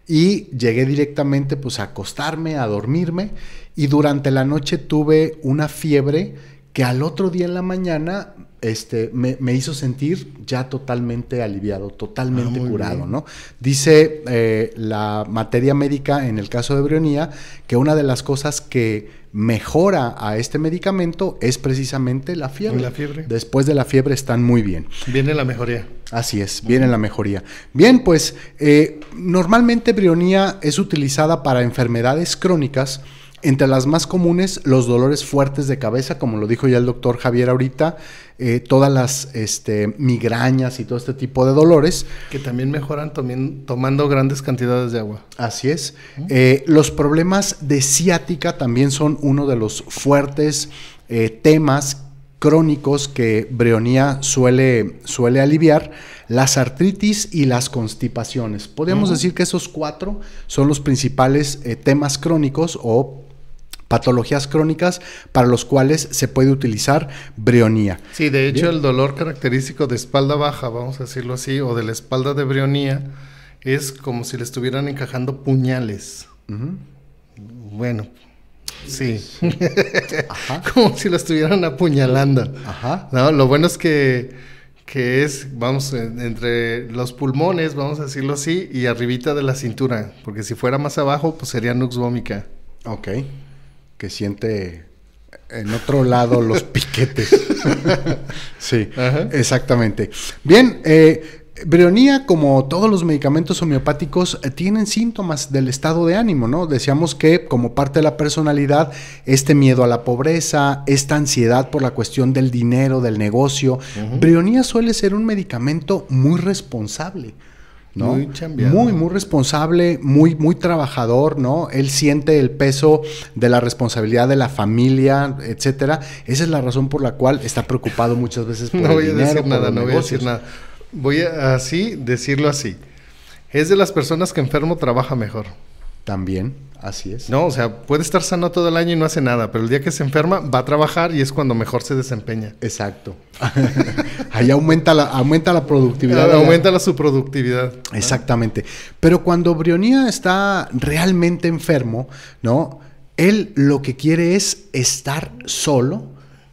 y llegué directamente pues a acostarme, a dormirme, y durante la noche tuve una fiebre que al otro día en la mañana este, me, hizo sentir ya totalmente aliviado, totalmente ah, curado, ¿no? Dice eh, la materia médica en el caso de Brionía que una de las cosas que mejora a este medicamento es precisamente la fiebre. Después de la fiebre están muy bien. Viene la mejoría. Así es, viene la mejoría. Bien, pues eh, normalmente brionía es utilizada para enfermedades crónicas entre las más comunes, los dolores fuertes de cabeza, como lo dijo ya el doctor Javier ahorita, eh, todas las este, migrañas y todo este tipo de dolores. Que también mejoran tomando grandes cantidades de agua. Así es. Eh, los problemas de ciática también son uno de los fuertes eh, temas crónicos que Breonía suele, suele, aliviar, las artritis y las constipaciones. Podríamos decir que esos cuatro son los principales temas crónicos o patologías crónicas para los cuales se puede utilizar brionía. Sí, de hecho el dolor característico de espalda baja, vamos a decirlo así, o de la espalda de brionía, es como si le estuvieran encajando puñales. Bueno, sí. Ajá. como si lo estuvieran apuñalando. Ajá. Lo bueno es que, que es, vamos, eh, entre los pulmones, vamos a decirlo así, y arribita de la cintura, porque si fuera más abajo, pues sería nux vómica. Ok que siente en otro lado los piquetes. sí, exactamente. Bien, eh, Brionía, como todos los medicamentos homeopáticos, eh, tienen síntomas del estado de ánimo, ¿no? Decíamos que como parte de la personalidad, este miedo a la pobreza, esta ansiedad por la cuestión del dinero, del negocio, Brionía suele ser un medicamento muy responsable. Muy Muy, responsable, muy, muy trabajador, ¿no? Él siente el peso de la responsabilidad de la familia, etcétera. Esa es la razón por la cual está preocupado muchas veces por no el voy dinero, a decir nada, no voy a decir nada. Voy a así decirlo así. Es de las personas que enfermo trabaja mejor. También, así es. No, o sea, puede estar sano todo el año y no hace nada, pero el día que se enferma va a trabajar y es cuando mejor se desempeña. Exacto. Ahí aumenta la, aumenta la productividad. aumenta la, su productividad. Exactamente. Pero cuando Brionía está realmente enfermo, ¿no? Él lo que quiere es estar solo,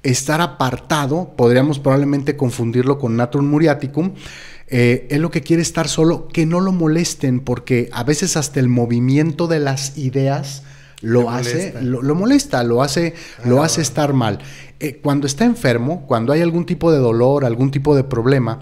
estar apartado, podríamos probablemente confundirlo con Natrum Muriaticum, eh, él lo que quiere estar solo, que no lo molesten, porque a veces hasta el movimiento de las ideas lo hace, Lo, molesta, lo hace, lo hace estar mal. Eh, cuando está enfermo, cuando hay algún tipo de dolor, algún tipo de problema,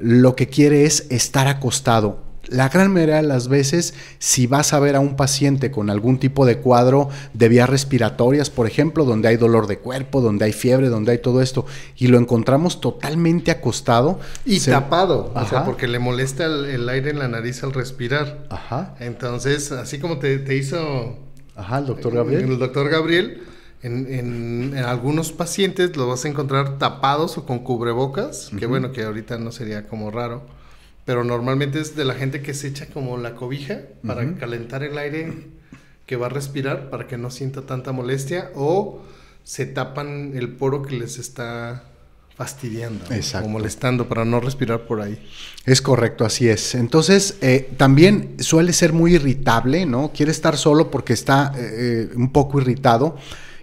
lo que quiere es estar acostado la gran mayoría de las veces, si vas a ver a un paciente con algún tipo de cuadro de vías respiratorias, por ejemplo, donde hay dolor de cuerpo, donde hay fiebre, donde hay todo esto, y lo encontramos totalmente acostado. Y tapado, o sea, porque le molesta el, aire en la nariz al respirar. Ajá. Entonces, así como te, hizo... Ajá, el doctor eh, Gabriel. El doctor Gabriel, en, algunos pacientes lo vas a encontrar tapados o con cubrebocas, que bueno, que ahorita no sería como raro pero normalmente es de la gente que se echa como la cobija para calentar el aire que va a respirar para que no sienta tanta molestia o se tapan el poro que les está fastidiando o molestando para no respirar por ahí. Es correcto, así es. Entonces, eh, también suele ser muy irritable, ¿no? Quiere estar solo porque está eh, eh, un poco irritado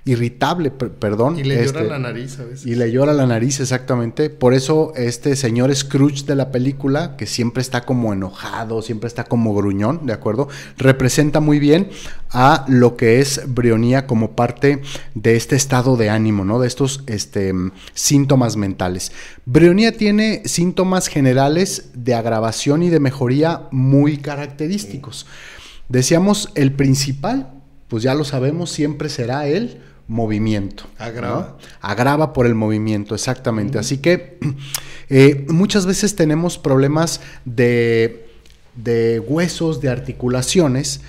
irritable, perdón. Y le llora este, la nariz a veces. Y le llora la nariz, exactamente. Por eso este señor Scrooge de la película, que siempre está como enojado, siempre está como gruñón, ¿de acuerdo? Representa muy bien a lo que es brionía como parte de este estado de ánimo, ¿no? De estos este, síntomas mentales. Brionía tiene síntomas generales de agravación y de mejoría muy característicos. Decíamos, el principal, pues ya lo sabemos, siempre será él movimiento. Agrava. Agrava por el movimiento, exactamente. Así que eh, muchas veces tenemos problemas de, huesos, de articulaciones,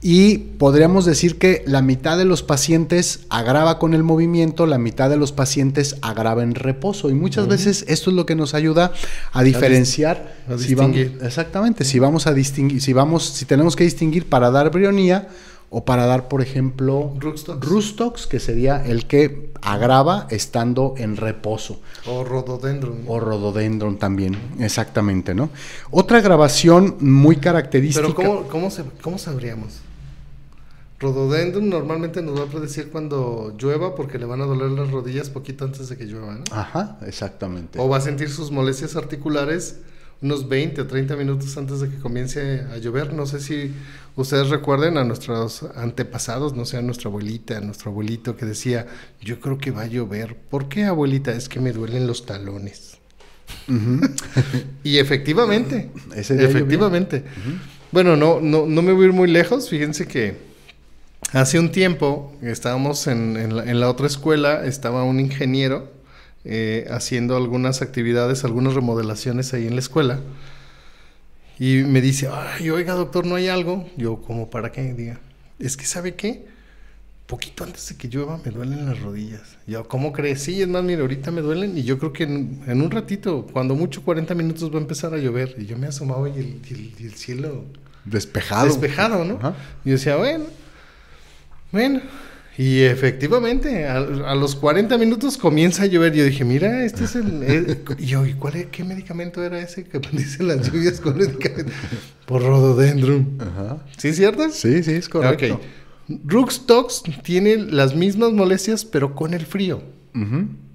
y podríamos decir que la mitad de los pacientes agrava con el movimiento, la mitad de los pacientes agrava en reposo. Y muchas veces esto es lo que nos ayuda a diferenciar. exactamente, si vamos a distinguir, si vamos, si tenemos que distinguir para dar brionía o para dar, por ejemplo, Rustox. que sería el que agrava estando en reposo. O rododendron. O rododendron también, exactamente, ¿no? Otra grabación muy característica. Pero ¿cómo, cómo, cómo sabríamos? Rododendron normalmente nos va a predecir cuando llueva porque le van a doler las rodillas poquito antes de que llueva, ¿no? Ajá, exactamente. O va a sentir sus molestias articulares unos 20 o 30 minutos antes de que comience a llover. No sé si ustedes recuerden a nuestros antepasados, no sé, a nuestra abuelita, a nuestro abuelito que decía, yo creo que va a llover. ¿Por qué, abuelita? Es que me duelen los talones. y efectivamente, efectivamente. Bueno, no, no, no me voy a ir muy lejos, fíjense que... Hace un tiempo estábamos en, en la otra escuela, estaba un ingeniero eh, haciendo algunas actividades, algunas remodelaciones ahí en la escuela. Y me dice, ay, oiga, doctor, ¿no hay algo? Yo, como para qué? Diga, es que ¿sabe que Poquito antes de que llueva me duelen las rodillas. Yo, ¿cómo crees? Sí, es más, mire, ahorita me duelen y yo creo que en, un ratito, cuando mucho 40 minutos va a empezar a llover. Y yo me asomaba y el, cielo... Despejado. Despejado, ¿no? Y decía, bueno, bueno, y efectivamente, a, los 40 minutos comienza a llover. Yo dije, mira, este es el. Y yo, cuál es, qué medicamento era ese que dicen las lluvias con medicamento? Por rododendrum. Ajá. ¿Sí es cierto? Sí, sí, es correcto. Ok. Rookstocks tiene las mismas molestias, pero con el frío.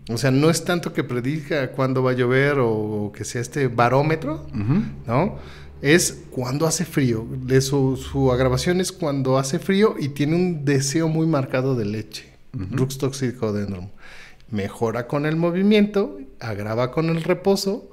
O sea, no es tanto que predica cuándo va a llover o, que sea este barómetro, ¿no? es cuando hace frío. su, agravación es cuando hace frío y tiene un deseo muy marcado de leche. Mejora con el movimiento, agrava con el reposo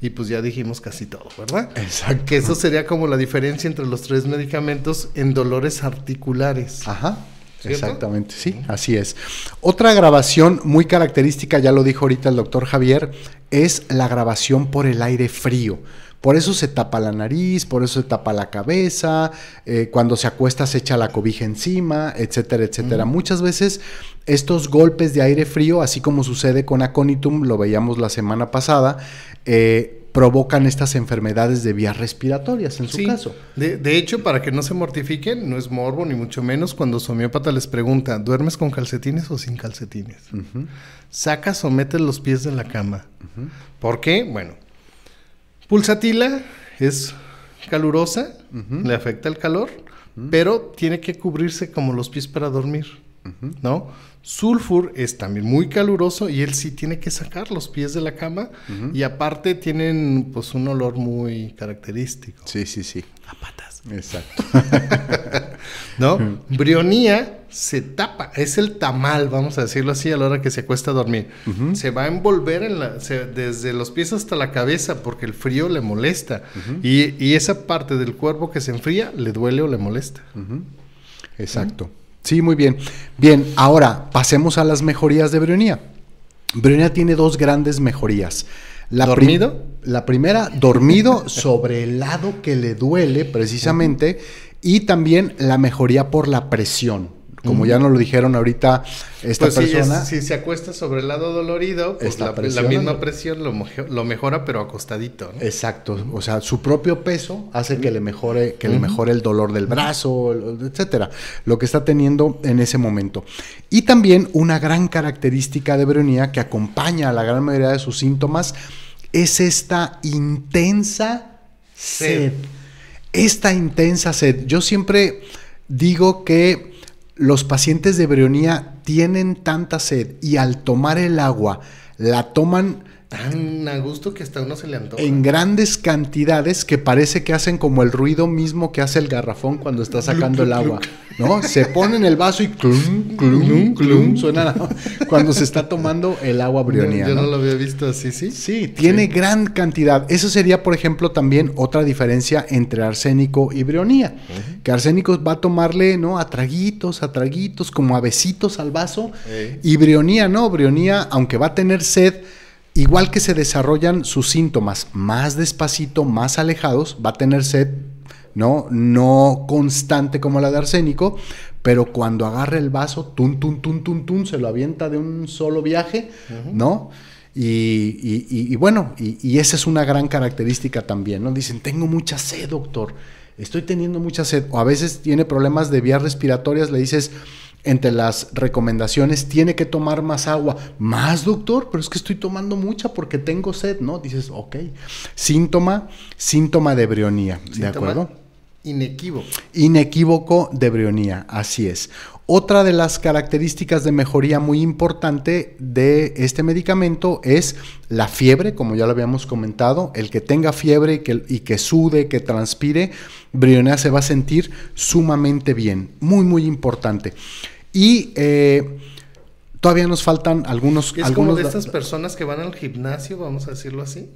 y pues ya dijimos casi todo, ¿verdad? Exacto. Que eso sería como la diferencia entre los tres medicamentos en dolores articulares. Ajá. Exactamente, sí, así es. Otra grabación muy característica, ya lo dijo ahorita el doctor Javier, es la grabación por el aire frío. Por eso se tapa la nariz, por eso se tapa la cabeza, eh, cuando se acuesta se echa la cobija encima, etcétera, etcétera. Muchas veces estos golpes de aire frío, así como sucede con aconitum, lo veíamos la semana pasada, eh, provocan estas enfermedades de vías respiratorias en su caso. De, hecho, para que no se mortifiquen, no es morbo ni mucho menos cuando su homeópata les pregunta, ¿duermes con calcetines o sin calcetines? Sacas o metes los pies de la cama. ¿Por qué? Bueno, Pulsatila es calurosa, le afecta el calor, pero tiene que cubrirse como los pies para dormir, ¿no? Sulfur es también muy caluroso y él sí tiene que sacar los pies de la cama y aparte tienen pues un olor muy característico. Sí, sí, sí. A patas. Exacto. ¿no? Brionía se tapa, es el tamal, vamos a decirlo así, a la hora que se acuesta a dormir. Se va a envolver desde los pies hasta la cabeza porque el frío le molesta. y, esa parte del cuerpo que se enfría le duele o le molesta. Exacto. Sí, muy bien. Bien, ahora pasemos a las mejorías de Brionía. Brionía tiene dos grandes mejorías. ¿Dormido? la primera, dormido sobre el lado que le duele, precisamente. Y también la mejoría por la presión. Como ya nos lo dijeron ahorita esta pues persona. Si, se acuesta sobre el lado dolorido, pues la, misma presión lo, mejora, pero acostadito. Exacto. O sea, su propio peso hace que le mejore, que le mejore el dolor del brazo, etcétera. Lo que está teniendo en ese momento. Y también una gran característica de Bronía que acompaña a la gran mayoría de sus síntomas es esta intensa sed esta intensa sed. Yo siempre digo que los pacientes de breonía tienen tanta sed y al tomar el agua la toman tan a gusto que hasta uno se le antoja. En grandes cantidades que parece que hacen como el ruido mismo que hace el garrafón cuando está sacando el agua, ¿no? Se pone en el vaso y clum, clum, clum, suena cuando se está tomando el agua brionía. yo no, lo había visto así, ¿sí? Sí, tiene gran cantidad. Eso sería, por ejemplo, también otra diferencia entre arsénico y brionía, que arsénico va a tomarle, ¿no? A traguitos, a traguitos, como a besitos al vaso, y brionía, ¿no? Brionía, aunque va a tener sed, Igual que se desarrollan sus síntomas más despacito, más alejados, va a tener sed, ¿no? No constante como la de arsénico, pero cuando agarra el vaso, tun, tun, tun, tun, tun, se lo avienta de un solo viaje, ¿no? Y, y bueno, y, esa es una gran característica también, ¿no? Dicen, tengo mucha sed, doctor, estoy teniendo mucha sed, o a veces tiene problemas de vías respiratorias, le dices, entre las recomendaciones, tiene que tomar más agua. Más, doctor, pero es que estoy tomando mucha porque tengo sed, ¿no? Dices, ok. Síntoma, síntoma de brionía, ¿de acuerdo? Inequívoco. Inequívoco de brionía, así es. Otra de las características de mejoría muy importante de este medicamento es la fiebre, como ya lo habíamos comentado, el que tenga fiebre y que, y que sude, que transpire, brionía se va a sentir sumamente bien, muy, muy importante. Y eh, todavía nos faltan algunos... ¿Es como de estas personas que van al gimnasio, vamos a decirlo así?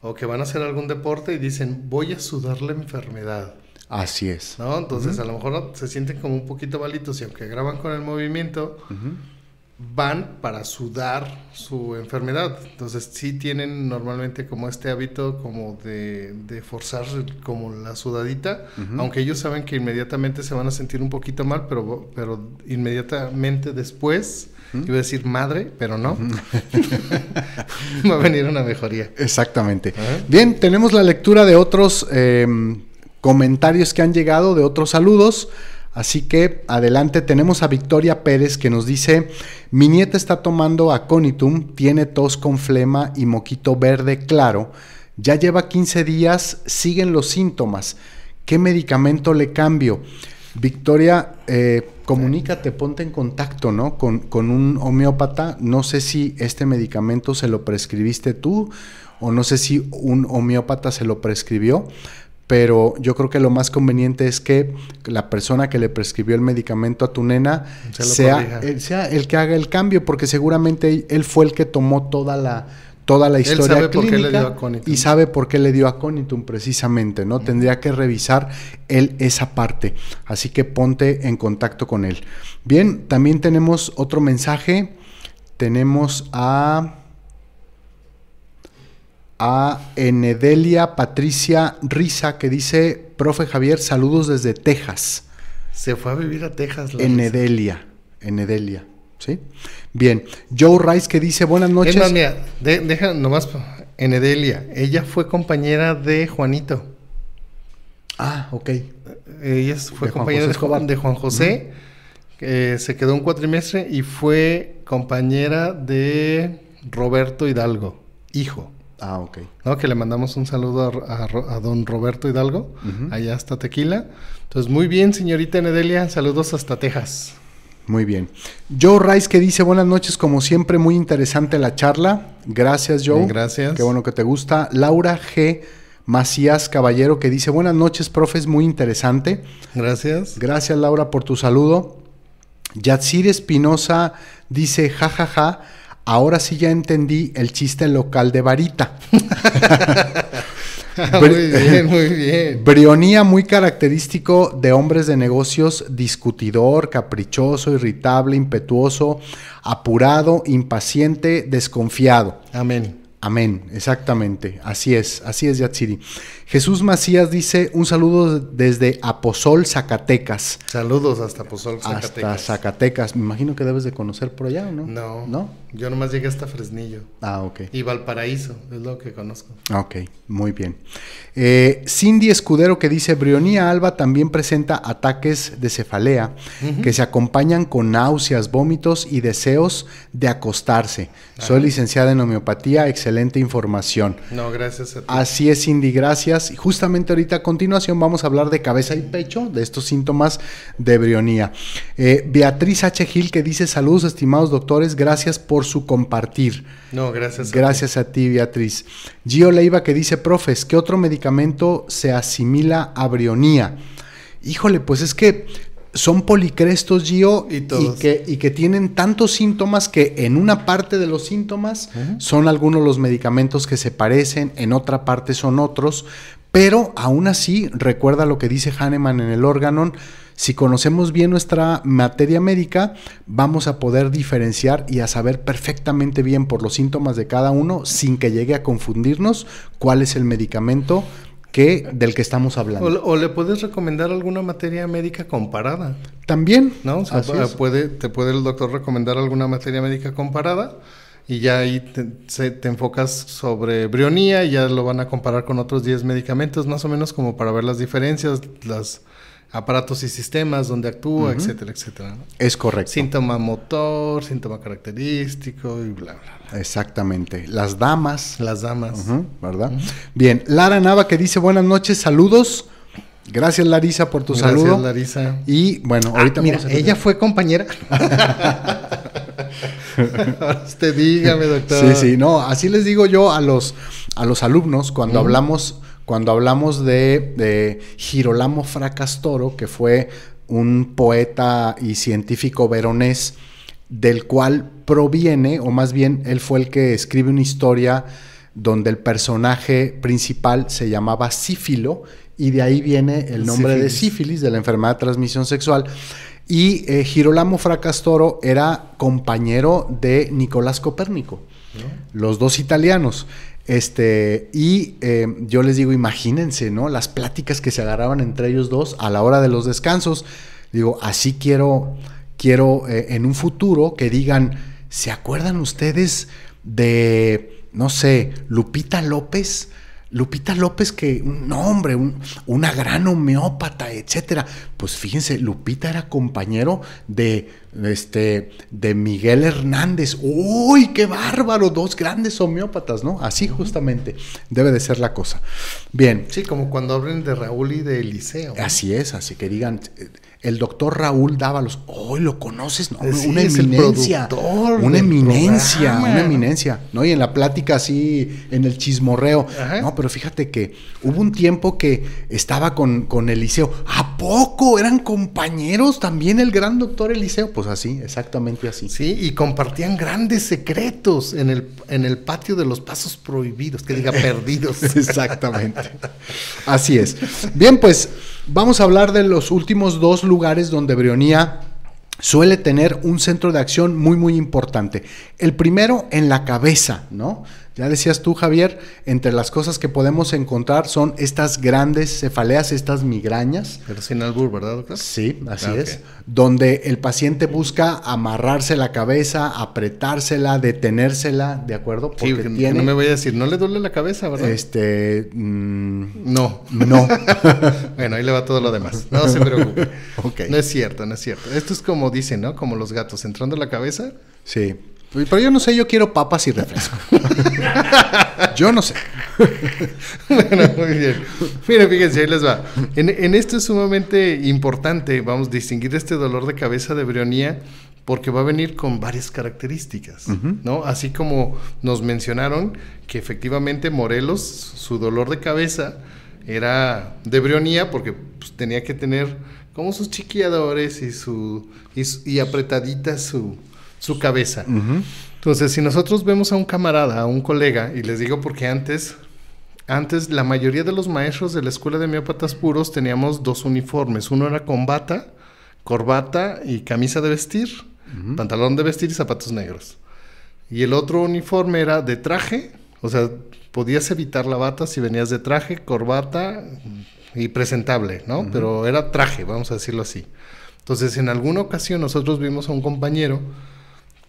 O que van a hacer algún deporte y dicen, voy a sudar la enfermedad. Así es. ¿No? Entonces a lo mejor se sienten como un poquito malitos y aunque graban con el movimiento van para sudar su enfermedad. Entonces sí tienen normalmente como este hábito como de, forzar como la sudadita, aunque ellos saben que inmediatamente se van a sentir un poquito mal, pero, pero inmediatamente después, iba a decir madre, pero no, va a venir una mejoría. Exactamente. Bien, tenemos la lectura de otros eh, comentarios que han llegado, de otros saludos. Así que adelante tenemos a Victoria Pérez que nos dice, mi nieta está tomando aconitum, tiene tos con flema y moquito verde claro, ya lleva 15 días, siguen los síntomas, ¿qué medicamento le cambio? Victoria, eh, comunícate, ponte en contacto, ¿no? Con, con, un homeópata. No sé si este medicamento se lo prescribiste tú o no sé si un homeópata se lo prescribió, pero yo creo que lo más conveniente es que la persona que le prescribió el medicamento a tu nena sea, el, sea que haga el cambio, porque seguramente él fue el que tomó toda la toda la historia clínica y sabe por qué le dio a precisamente, ¿no? Tendría que revisar él esa parte. Así que ponte en contacto con él. Bien, también tenemos otro mensaje. Tenemos a a Enedelia Patricia Risa que dice, profe Javier, saludos desde Texas. Se fue a vivir a Texas. La Enedelia, Enedelia, ¿sí? Bien, Joe Rice que dice, buenas noches. deja nomás Enedelia, ella fue compañera de Juanito. Ah, ok. Ella fue compañera de, Juan José, se quedó un cuatrimestre y fue compañera de Roberto Hidalgo, hijo. Ah, ok. Que le mandamos un saludo a, don Roberto Hidalgo, allá hasta Tequila. Entonces, muy bien, señorita Nedelia, saludos hasta Texas. Muy bien. Joe Rice que dice, buenas noches, como siempre, muy interesante la charla. Gracias, Joe. gracias. Qué bueno que te gusta. Laura G. Macías Caballero que dice, buenas noches, profe, es muy interesante. Gracias. Gracias, Laura, por tu saludo. Yatsir Espinosa dice, jajaja. Ja, ja, ahora sí ya entendí el chiste local de varita. muy bien, muy bien. Brionía muy característico de hombres de negocios, discutidor, caprichoso, irritable, impetuoso, apurado, impaciente, desconfiado. Amén. Amén, exactamente. Así es, así es, Yatsiri. Jesús Macías dice: Un saludo desde Aposol, Zacatecas. Saludos hasta Aposol, Zacatecas. Hasta Zacatecas. Me imagino que debes de conocer por allá, ¿no? No. ¿No? Yo nomás llegué hasta Fresnillo. Ah, ok. Y Valparaíso, es lo que conozco. Ok, muy bien. Eh, Cindy Escudero que dice: Brionía Alba también presenta ataques de cefalea que se acompañan con náuseas, vómitos y deseos de acostarse. Soy licenciada en homeopatía, excelente excelente información. No, gracias a ti. Así es, Cindy, gracias. Y justamente ahorita a continuación vamos a hablar de cabeza y pecho, de estos síntomas de brionía. Eh, Beatriz H. Gil que dice saludos, estimados doctores, gracias por su compartir. No, gracias. gracias a ti, Beatriz. Gio Leiva que dice, profes, ¿qué otro medicamento se asimila a brionía? Híjole, pues es que son policrestos, Gio, y, que, y, que, tienen tantos síntomas que en una parte de los síntomas son algunos los medicamentos que se parecen, en otra parte son otros, pero aún así, recuerda lo que dice Hahnemann en el órgano, si conocemos bien nuestra materia médica, vamos a poder diferenciar y a saber perfectamente bien por los síntomas de cada uno, sin que llegue a confundirnos cuál es el medicamento que del que estamos hablando. O, le puedes recomendar alguna materia médica comparada. También. ¿No? O sea, puede, te puede el doctor recomendar alguna materia médica comparada y ya ahí te, te, enfocas sobre brionía y ya lo van a comparar con otros 10 medicamentos, más o menos como para ver las diferencias, las aparatos y sistemas donde actúa, etcétera, etcétera. Es correcto. Síntoma motor, síntoma característico y bla, bla, bla. Exactamente. Las damas. Las damas. ¿Verdad? Bien, Lara Nava que dice buenas noches, saludos. Gracias Larisa por tu saludo. Gracias Larisa. Y bueno, ah, ahorita ella fue compañera. Usted dígame, doctor. Sí, sí, no, así les digo yo a los a los alumnos cuando hablamos cuando hablamos de, Girolamo Fracastoro, que fue un poeta y científico veronés, del cual proviene, o más bien él fue el que escribe una historia donde el personaje principal se llamaba Sífilo, y de ahí viene el nombre de sífilis, de la enfermedad de transmisión sexual. Y eh, Girolamo Fracastoro era compañero de Nicolás Copérnico, los dos italianos. Este, y eh, yo les digo, imagínense, ¿no? Las pláticas que se agarraban entre ellos dos a la hora de los descansos. Digo, así quiero, quiero eh, en un futuro que digan, ¿se acuerdan ustedes de, no sé, Lupita López? Lupita López, que un hombre, una gran homeópata, etcétera. Pues fíjense, Lupita era compañero de, este, de Miguel Hernández. ¡Uy, qué bárbaro! Dos grandes homeópatas, ¿no? Así justamente debe de ser la cosa. Bien. Sí, como cuando hablen de Raúl y de Eliseo. Así es, así que digan, eh, el doctor Raúl Dávalos. ¡Hoy oh, lo conoces! No, una eminencia. una eminencia, una eminencia. ¿no? Y en la plática así, en el chismorreo. No, pero fíjate que hubo un tiempo que estaba con, con Eliseo. ¿A poco? ¿Eran compañeros también el gran doctor Eliseo? Pues así, exactamente así. Sí, y compartían grandes secretos en el, en el patio de los pasos prohibidos, que diga perdidos. exactamente. Así es. Bien, pues Vamos a hablar de los últimos dos lugares donde Brionía suele tener un centro de acción muy, muy importante. El primero en la cabeza, ¿no? Ya decías tú, Javier, entre las cosas que podemos encontrar son estas grandes cefaleas, estas migrañas. Pero sin algún ¿verdad, doctor? Sí, así ah, es. Donde el paciente busca amarrarse la cabeza, apretársela, detenérsela, ¿de acuerdo? Porque no me voy a decir, no le duele la cabeza, ¿verdad? Este. Mm, no. No. bueno, ahí le va todo lo demás. No se preocupe. okay. No es cierto, no es cierto. Esto es como dicen, ¿no? Como los gatos entrando la cabeza. Sí pero yo no sé, yo quiero papas y refresco. yo no sé. bueno, muy bien. Miren, fíjense, ahí les va. En, esto es sumamente importante, vamos, a distinguir este dolor de cabeza de brionía porque va a venir con varias características, ¿no? Así como nos mencionaron que efectivamente Morelos, su dolor de cabeza era de brionía porque pues, tenía que tener como sus chiquiadores y su y apretadita su su cabeza. Entonces, si nosotros vemos a un camarada, a un colega, y les digo porque antes, antes la mayoría de los maestros de la escuela de miópatas puros teníamos dos uniformes. Uno era con bata, corbata y camisa de vestir, pantalón de vestir y zapatos negros. Y el otro uniforme era de traje, o sea, podías evitar la bata si venías de traje, corbata y presentable, ¿no? Pero era traje, vamos a decirlo así. Entonces, en alguna ocasión nosotros vimos a un compañero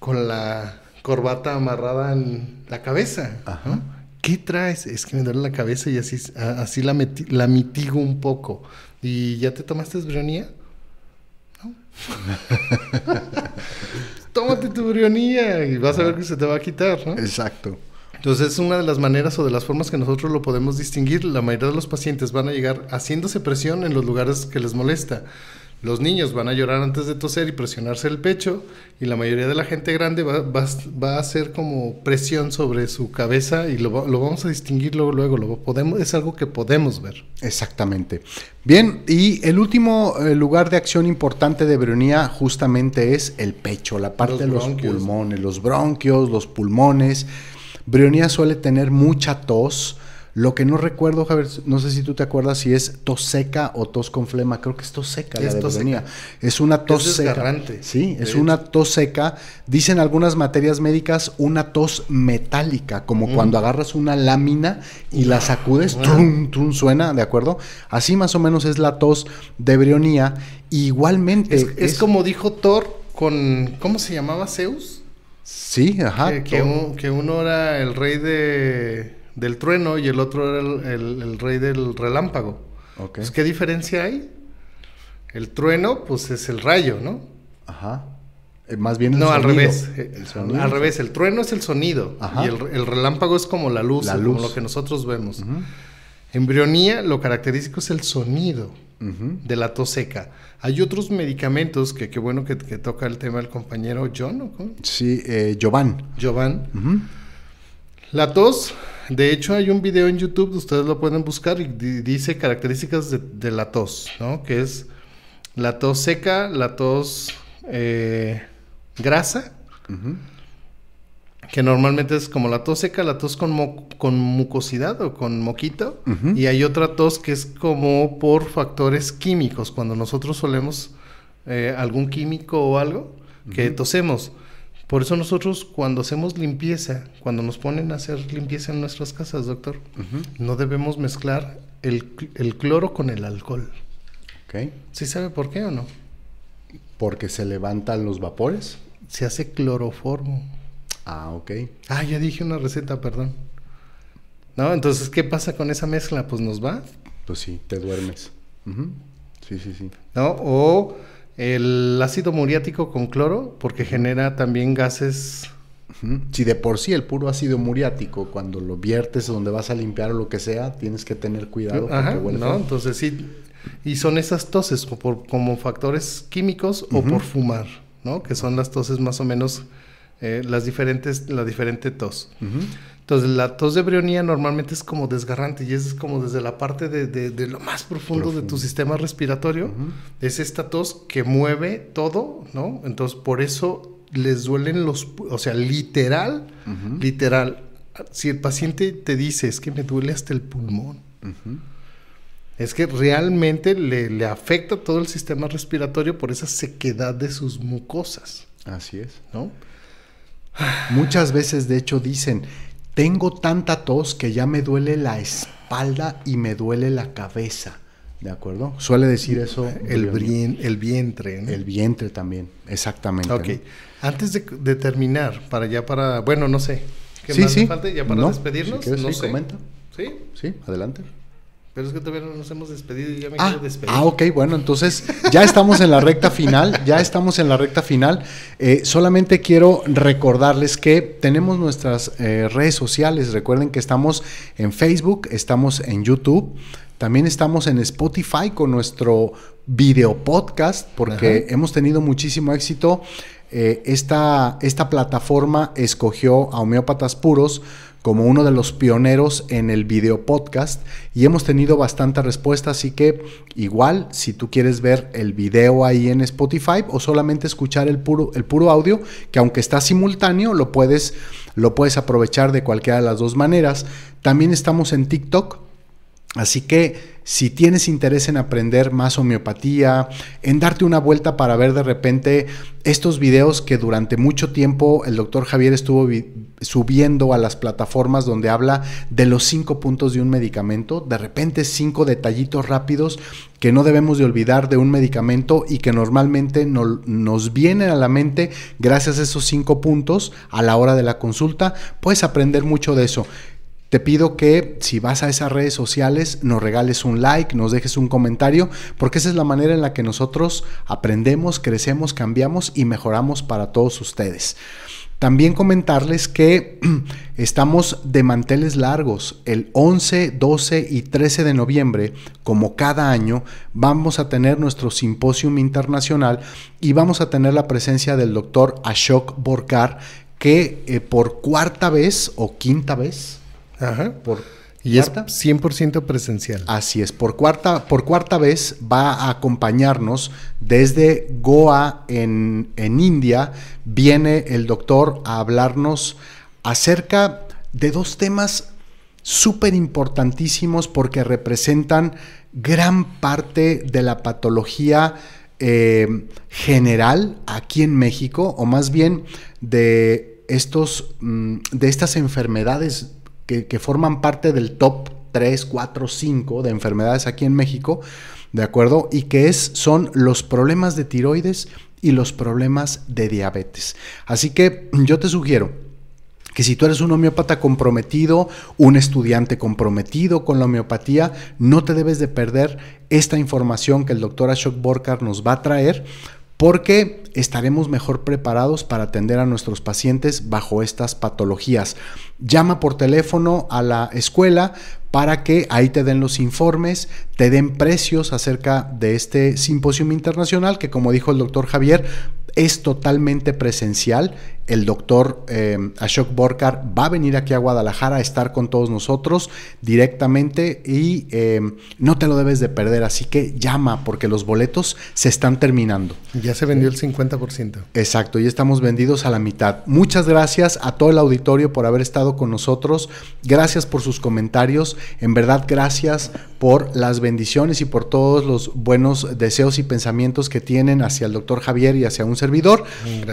con la corbata amarrada en la cabeza. Ajá. ¿Qué traes? Es que me duele la cabeza y así, así la, la mitigo un poco. ¿Y ya te tomaste brionía? No. Tómate tu brionía y vas a ver que se te va a quitar, ¿no? Exacto. Entonces es una de las maneras o de las formas que nosotros lo podemos distinguir. La mayoría de los pacientes van a llegar haciéndose presión en los lugares que les molesta. Los niños van a llorar antes de toser y presionarse el pecho y la mayoría de la gente grande va, a hacer como presión sobre su cabeza y lo, vamos a distinguir luego, luego, lo podemos, es algo que podemos ver. Exactamente. Bien, y el último eh, lugar de acción importante de brionía justamente es el pecho, la parte de los pulmones, los bronquios, los pulmones. Brionía suele tener mucha tos, lo que no recuerdo, Javier, no sé si tú te acuerdas si es tos seca o tos con flema. Creo que es tos seca es la tos seca. Es una tos seca. Sí, es una tos seca. Dicen algunas materias médicas una tos metálica, como mm. cuando agarras una lámina y la ah, sacudes, trum, suena, ¿de acuerdo? Así más o menos es la tos de brionía. Igualmente. Es, como dijo Thor con. ¿Cómo se llamaba Zeus? Sí, ajá. que uno era el rey de del trueno y el otro era el, rey del relámpago. Pues, ¿Qué diferencia hay? El trueno, pues es el rayo, ¿no? Ajá. Eh, más bien el No, al revés. Eh, al revés, el trueno es el sonido y el, relámpago es como la luz, como lo que nosotros vemos. Embrionía, lo característico es el sonido de la tos seca. Hay otros medicamentos que qué bueno que, toca el tema el compañero John, ¿no? Sí, eh, Jovan. La tos de hecho, hay un video en YouTube, ustedes lo pueden buscar, y dice características de, la tos, ¿no? Que es la tos seca, la tos eh, grasa, que normalmente es como la tos seca, la tos con, con mucosidad o con moquito, y hay otra tos que es como por factores químicos, cuando nosotros solemos eh, algún químico o algo, que tosemos. Por eso nosotros cuando hacemos limpieza, cuando nos ponen a hacer limpieza en nuestras casas, doctor, no debemos mezclar el, cloro con el alcohol. Okay. ¿Sí sabe por qué o no? Porque se levantan los vapores. Se hace cloroformo. Ah, ok. Ah, ya dije una receta, perdón. No, entonces, ¿qué pasa con esa mezcla? Pues nos va. Pues sí, te duermes. Sí, sí, sí. No, o el ácido muriático con cloro porque genera también gases. Si de por sí el puro ácido muriático, cuando lo viertes o donde vas a limpiar o lo que sea, tienes que tener cuidado ¿no? Entonces sí. Y son esas toses como, como factores químicos o por fumar, ¿no? Que son las toses más o menos eh, las diferentes, la diferente tos. Entonces, la tos de brionía normalmente es como desgarrante y es como desde la parte de, lo más profundo, de tu sistema respiratorio. Es esta tos que mueve todo, ¿no? Entonces, por eso les duelen los, o sea, literal, literal. Si el paciente te dice, es que me duele hasta el pulmón, es que realmente le, le afecta todo el sistema respiratorio por esa sequedad de sus mucosas. Así es. ¿No? Muchas veces, de hecho, dicen, tengo tanta tos que ya me duele la espalda y me duele la cabeza. ¿De acuerdo? Suele decir eso. El, el vientre. El vientre también, exactamente. Ok. Antes de, terminar, para ya para. Bueno, no sé. ¿Qué más Falta? Ya para despedirnos. Sí. Sí, adelante. Pero es que todavía no nos hemos despedido y ya me ah, quiero despedir. Ah, ok, bueno, entonces ya estamos en la recta final, ya estamos en la recta final. Eh, solamente quiero recordarles que tenemos nuestras eh, redes sociales. Recuerden que estamos en Facebook, estamos en YouTube. También estamos en Spotify con nuestro video podcast porque hemos tenido muchísimo éxito. Eh, esta, esta plataforma escogió a homeópatas puros como uno de los pioneros en el video podcast y hemos tenido bastante respuesta, así que igual si tú quieres ver el video ahí en Spotify o solamente escuchar el puro, el puro audio, que aunque está simultáneo, lo puedes, lo puedes aprovechar de cualquiera de las dos maneras. También estamos en TikTok Así que si tienes interés en aprender más homeopatía, en darte una vuelta para ver de repente estos videos que durante mucho tiempo el doctor Javier estuvo subiendo a las plataformas donde habla de los cinco puntos de un medicamento, de repente cinco detallitos rápidos que no debemos de olvidar de un medicamento y que normalmente no, nos vienen a la mente gracias a esos cinco puntos a la hora de la consulta, puedes aprender mucho de eso. Te pido que si vas a esas redes sociales nos regales un like, nos dejes un comentario, porque esa es la manera en la que nosotros aprendemos, crecemos, cambiamos y mejoramos para todos ustedes. También comentarles que estamos de manteles largos. El 11, 12 y 13 de noviembre, como cada año, vamos a tener nuestro simposium internacional y vamos a tener la presencia del doctor Ashok Borkar, que eh, por cuarta vez o quinta vez, por y es 100% presencial. Así es, por cuarta, por cuarta vez va a acompañarnos desde Goa en, India. Viene el doctor a hablarnos acerca de dos temas súper importantísimos porque representan gran parte de la patología eh, general aquí en México, o más bien de, estos, mm, de estas enfermedades que, forman parte del top 3, 4, 5 de enfermedades aquí en México, ¿de acuerdo? Y que es, son los problemas de tiroides y los problemas de diabetes. Así que yo te sugiero que si tú eres un homeópata comprometido, un estudiante comprometido con la homeopatía, no te debes de perder esta información que el doctor Ashok Borkar nos va a traer porque estaremos mejor preparados para atender a nuestros pacientes bajo estas patologías. Llama por teléfono a la escuela para que ahí te den los informes, te den precios acerca de este simposio internacional que como dijo el doctor Javier es totalmente presencial. El doctor eh, Ashok Borkar va a venir aquí a Guadalajara a estar con todos nosotros directamente y eh, no te lo debes de perder. Así que llama porque los boletos se están terminando. Ya se vendió el 50%. Exacto, ya estamos vendidos a la mitad. Muchas gracias a todo el auditorio por haber estado con nosotros. Gracias por sus comentarios. En verdad, gracias por las bendiciones y por todos los buenos deseos y pensamientos que tienen hacia el doctor Javier y hacia un servidor.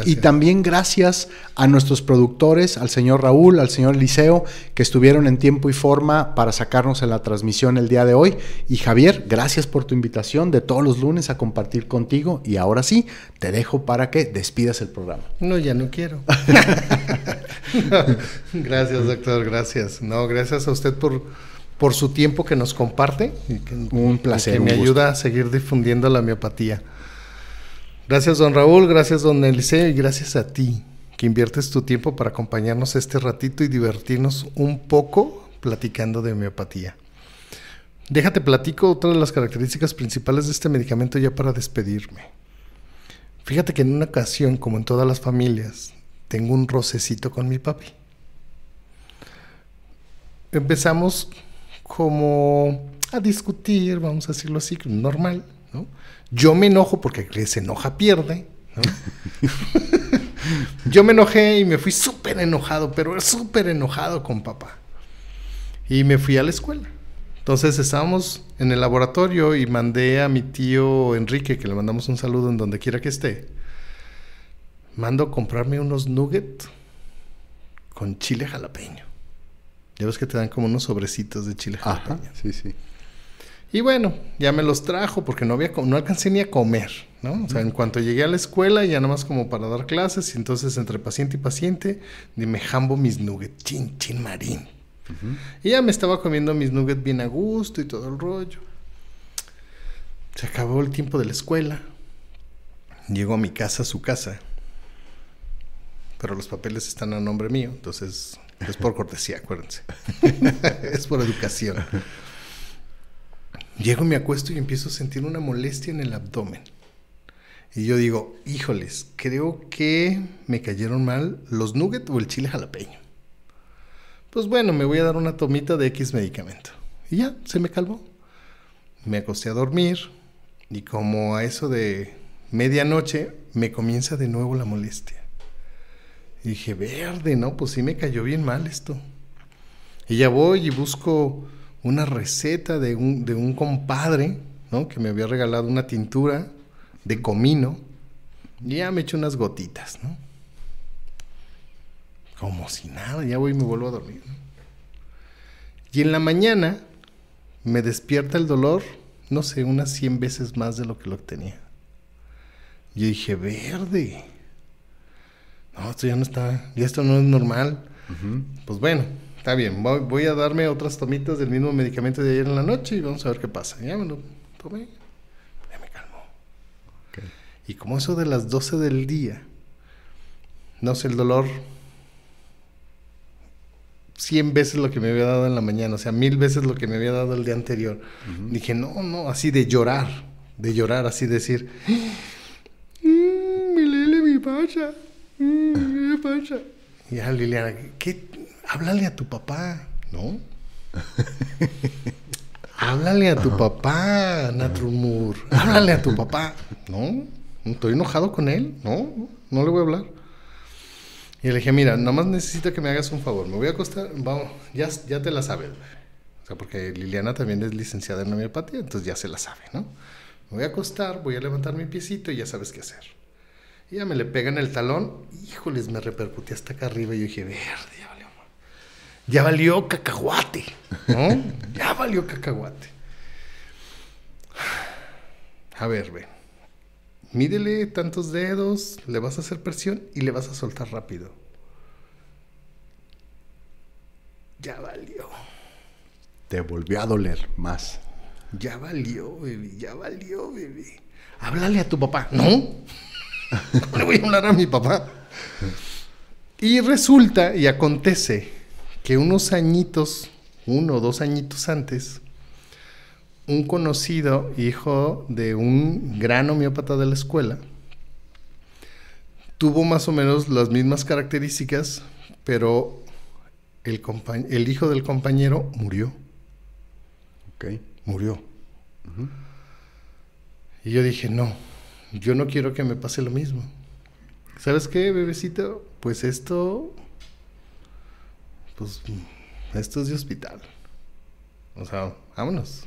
Y también gracias a nuestros productores, al señor Raúl, al señor Liceo, que estuvieron en tiempo y forma para sacarnos en la transmisión el día de hoy. Y Javier, gracias por tu invitación de todos los lunes a compartir contigo. Y ahora sí, te dejo para que despidas el programa. No, ya no quiero. Gracias, doctor. Gracias. No, gracias a usted por por su tiempo que nos comparte. que, un placer. que me ayuda a seguir difundiendo la miopatía. Gracias, don Raúl, gracias, don Eliseo, y gracias a ti que inviertes tu tiempo para acompañarnos este ratito y divertirnos un poco platicando de homeopatía. Déjate platico otra de las características principales de este medicamento ya para despedirme. Fíjate que en una ocasión, como en todas las familias, tengo un rocecito con mi papi. Empezamos como a discutir, vamos a decirlo así, normal, ¿no? Yo me enojo porque que se enoja pierde, Yo me enojé y me fui súper enojado, pero súper enojado con papá. Y me fui a la escuela. Entonces estábamos en el laboratorio y mandé a mi tío Enrique, que le mandamos un saludo en donde quiera que esté, mando a comprarme unos nuggets con chile jalapeño. Ya ves que te dan como unos sobrecitos de chile Ajá, sí, sí. Y bueno, ya me los trajo porque no, había, no alcancé ni a comer, ¿no? O sea, en cuanto llegué a la escuela, ya nada más como para dar clases, y entonces entre paciente y paciente, me jambo mis nuggets, chin, chin, marín. Y ya me estaba comiendo mis nuggets bien a gusto y todo el rollo. Se acabó el tiempo de la escuela. Llego a mi casa, a su casa. Pero los papeles están a nombre mío, entonces es por cortesía, acuérdense. es por educación. Llego, me acuesto y empiezo a sentir una molestia en el abdomen. Y yo digo, híjoles, creo que me cayeron mal los nuggets o el chile jalapeño. Pues bueno, me voy a dar una tomita de X medicamento. Y ya, se me calvó. Me acosté a dormir y como a eso de medianoche me comienza de nuevo la molestia. Y dije, verde, ¿no? Pues sí me cayó bien mal esto. Y ya voy y busco una receta de un, compadre, ¿no? Que me había regalado una tintura de comino. Y ya me echo unas gotitas, ¿no? Como si nada, ya voy y me vuelvo a dormir. Y en la mañana me despierta el dolor, no sé, unas 100 veces más de lo que lo tenía. Yo dije, verde no, esto ya no está, y esto no es normal. Pues bueno, está bien, voy, a darme otras tomitas del mismo medicamento de ayer en la noche y vamos a ver qué pasa. Ya me lo tomé, ya me calmó. Y como eso de las 12 del día, no sé, el dolor 100 veces lo que me había dado en la mañana, o sea, mil veces lo que me había dado el día anterior. Dije, no, no, así de llorar, de llorar, así decir, ah, mi Lele, mi pacha. Mm, y pasa? Ya, Liliana, ¿qué? háblale a tu papá, ¿no? háblale a tu papá, Natrumur. Háblale a tu papá, ¿no? Estoy enojado con él, ¿no? No le voy a hablar. Y le dije, mira, Nada más necesito que me hagas un favor. Me voy a acostar, vamos, ya, ya te la sabes. O porque Liliana también es licenciada en homeopatía, entonces ya se la sabe, ¿no? Me voy a acostar, voy a levantar mi piecito y ya sabes qué hacer ya me le pegan el talón, híjoles, me repercutí hasta acá arriba y yo dije, verde, ya valió, ya valió cacahuate, ¿no? ya valió cacahuate. A ver, ve. Mídele tantos dedos, le vas a hacer presión y le vas a soltar rápido. Ya valió. Te volvió a doler más. Ya valió, bebé, ya valió, bebé. Háblale a tu papá. No. le voy a hablar a mi papá. Y resulta y acontece que unos añitos, uno o dos añitos antes, un conocido hijo de un gran homeópata de la escuela tuvo más o menos las mismas características, pero el, hijo del compañero murió. Murió. Y yo dije, no, yo no quiero que me pase lo mismo. ¿Sabes qué, bebecito? Pues esto, pues esto es de hospital. O sea, vámonos.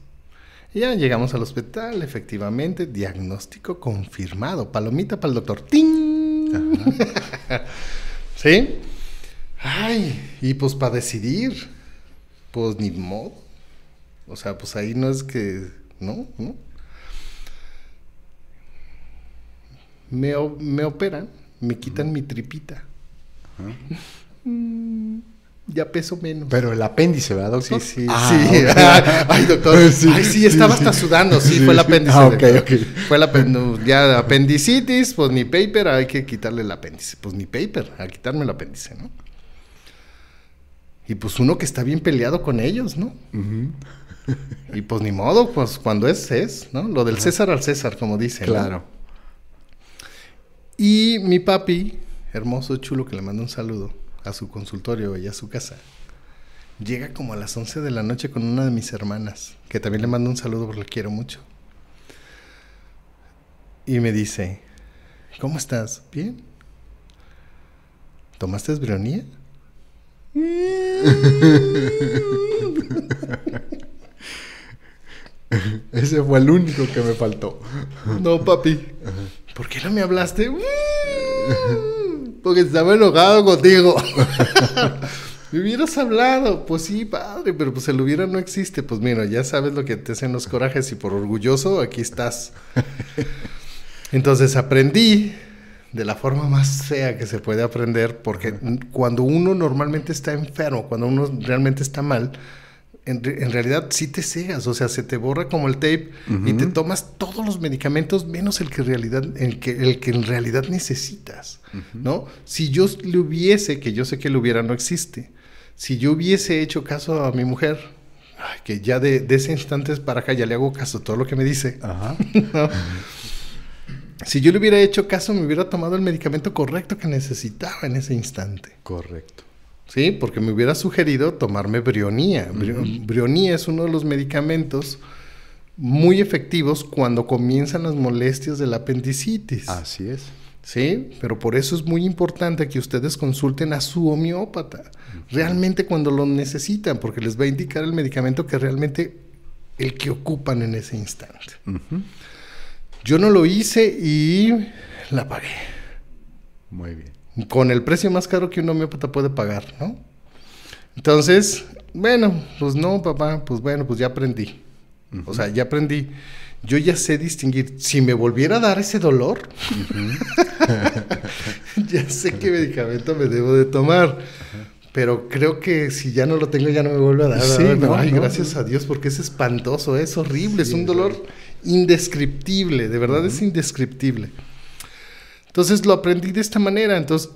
Y ya llegamos al hospital, efectivamente, diagnóstico confirmado. Palomita para el doctor. ¡Ting! ¿Sí? Ay, y pues para decidir, pues ni modo. O sea, pues ahí no es que, ¿no? ¿No? me, operan, me quitan mi tripita. Ah. Mm. ya peso menos. Pero el apéndice, ¿verdad, doctor? Sí, sí, ah, sí. Ay, doctor. Ay, sí, estaba hasta sudando. Sí, fue el apéndice. Ah, ok, ok. Fue la ya apendicitis, pues ni paper, hay que quitarle el apéndice. Pues ni paper, a quitarme el apéndice, ¿no? Y pues uno que está bien peleado con ellos, ¿no? y pues ni modo, pues cuando es, es, ¿no? Lo del César al César, como dice Claro. Y mi papi, hermoso, chulo, que le manda un saludo a su consultorio y a su casa, llega como a las 11 de la noche con una de mis hermanas, que también le mando un saludo porque la quiero mucho. Y me dice, ¿cómo estás? ¿Bien? ¿Tomaste esbrionía? Ese fue el único que me faltó. No, papi. ¿por qué no me hablaste? ¡Mmm! Porque estaba enojado contigo. me hubieras hablado, pues sí, padre, pero pues el hubiera no existe. Pues mira, ya sabes lo que te hacen los corajes y por orgulloso aquí estás. Entonces aprendí de la forma más fea que se puede aprender, porque cuando uno normalmente está enfermo, cuando uno realmente está mal, en, realidad sí te cegas, o sea, se te borra como el tape y te tomas todos los medicamentos menos el que, realidad, el que, el que en realidad necesitas, ¿no? Si yo le hubiese, que yo sé que lo hubiera, no existe, si yo hubiese hecho caso a mi mujer, que ya de, ese instante es para acá ya le hago caso a todo lo que me dice, Si yo le hubiera hecho caso, me hubiera tomado el medicamento correcto que necesitaba en ese instante. Correcto. ¿sí? Porque me hubiera sugerido tomarme brionía. Brionía es uno de los medicamentos muy efectivos cuando comienzan las molestias de la apendicitis. Así es. ¿Sí? Pero por eso es muy importante que ustedes consulten a su homeópata, realmente cuando lo necesitan, porque les va a indicar el medicamento que realmente el que ocupan en ese instante. Yo no lo hice y la pagué. Muy bien con el precio más caro que un homeópata puede pagar, ¿no? Entonces, bueno, pues no, papá, pues bueno, pues ya aprendí. O sea, ya aprendí. Yo ya sé distinguir. Si me volviera a dar ese dolor, ya sé qué medicamento me debo de tomar. Pero creo que si ya no lo tengo, ya no me vuelve a dar. Sí, gracias a Dios, porque es espantoso, es horrible, es un dolor indescriptible, de verdad es indescriptible. Entonces lo aprendí de esta manera, entonces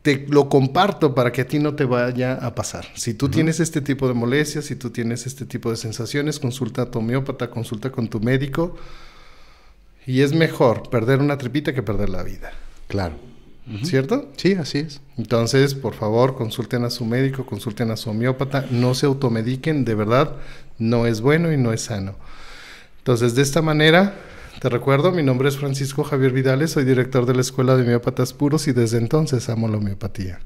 te lo comparto para que a ti no te vaya a pasar. Si tú tienes este tipo de molestias, si tú tienes este tipo de sensaciones, consulta a tu homeópata, consulta con tu médico. Y es mejor perder una tripita que perder la vida. Claro. ¿Cierto? Sí, así es. Entonces, por favor, consulten a su médico, consulten a su homeópata, no se automediquen, de verdad, no es bueno y no es sano. Entonces, de esta manera, te recuerdo, mi nombre es Francisco Javier Vidales, soy director de la Escuela de Homeópatas Puros y desde entonces amo la homeopatía.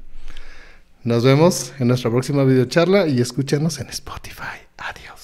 Nos vemos en nuestra próxima videocharla y escúchanos en Spotify. Adiós.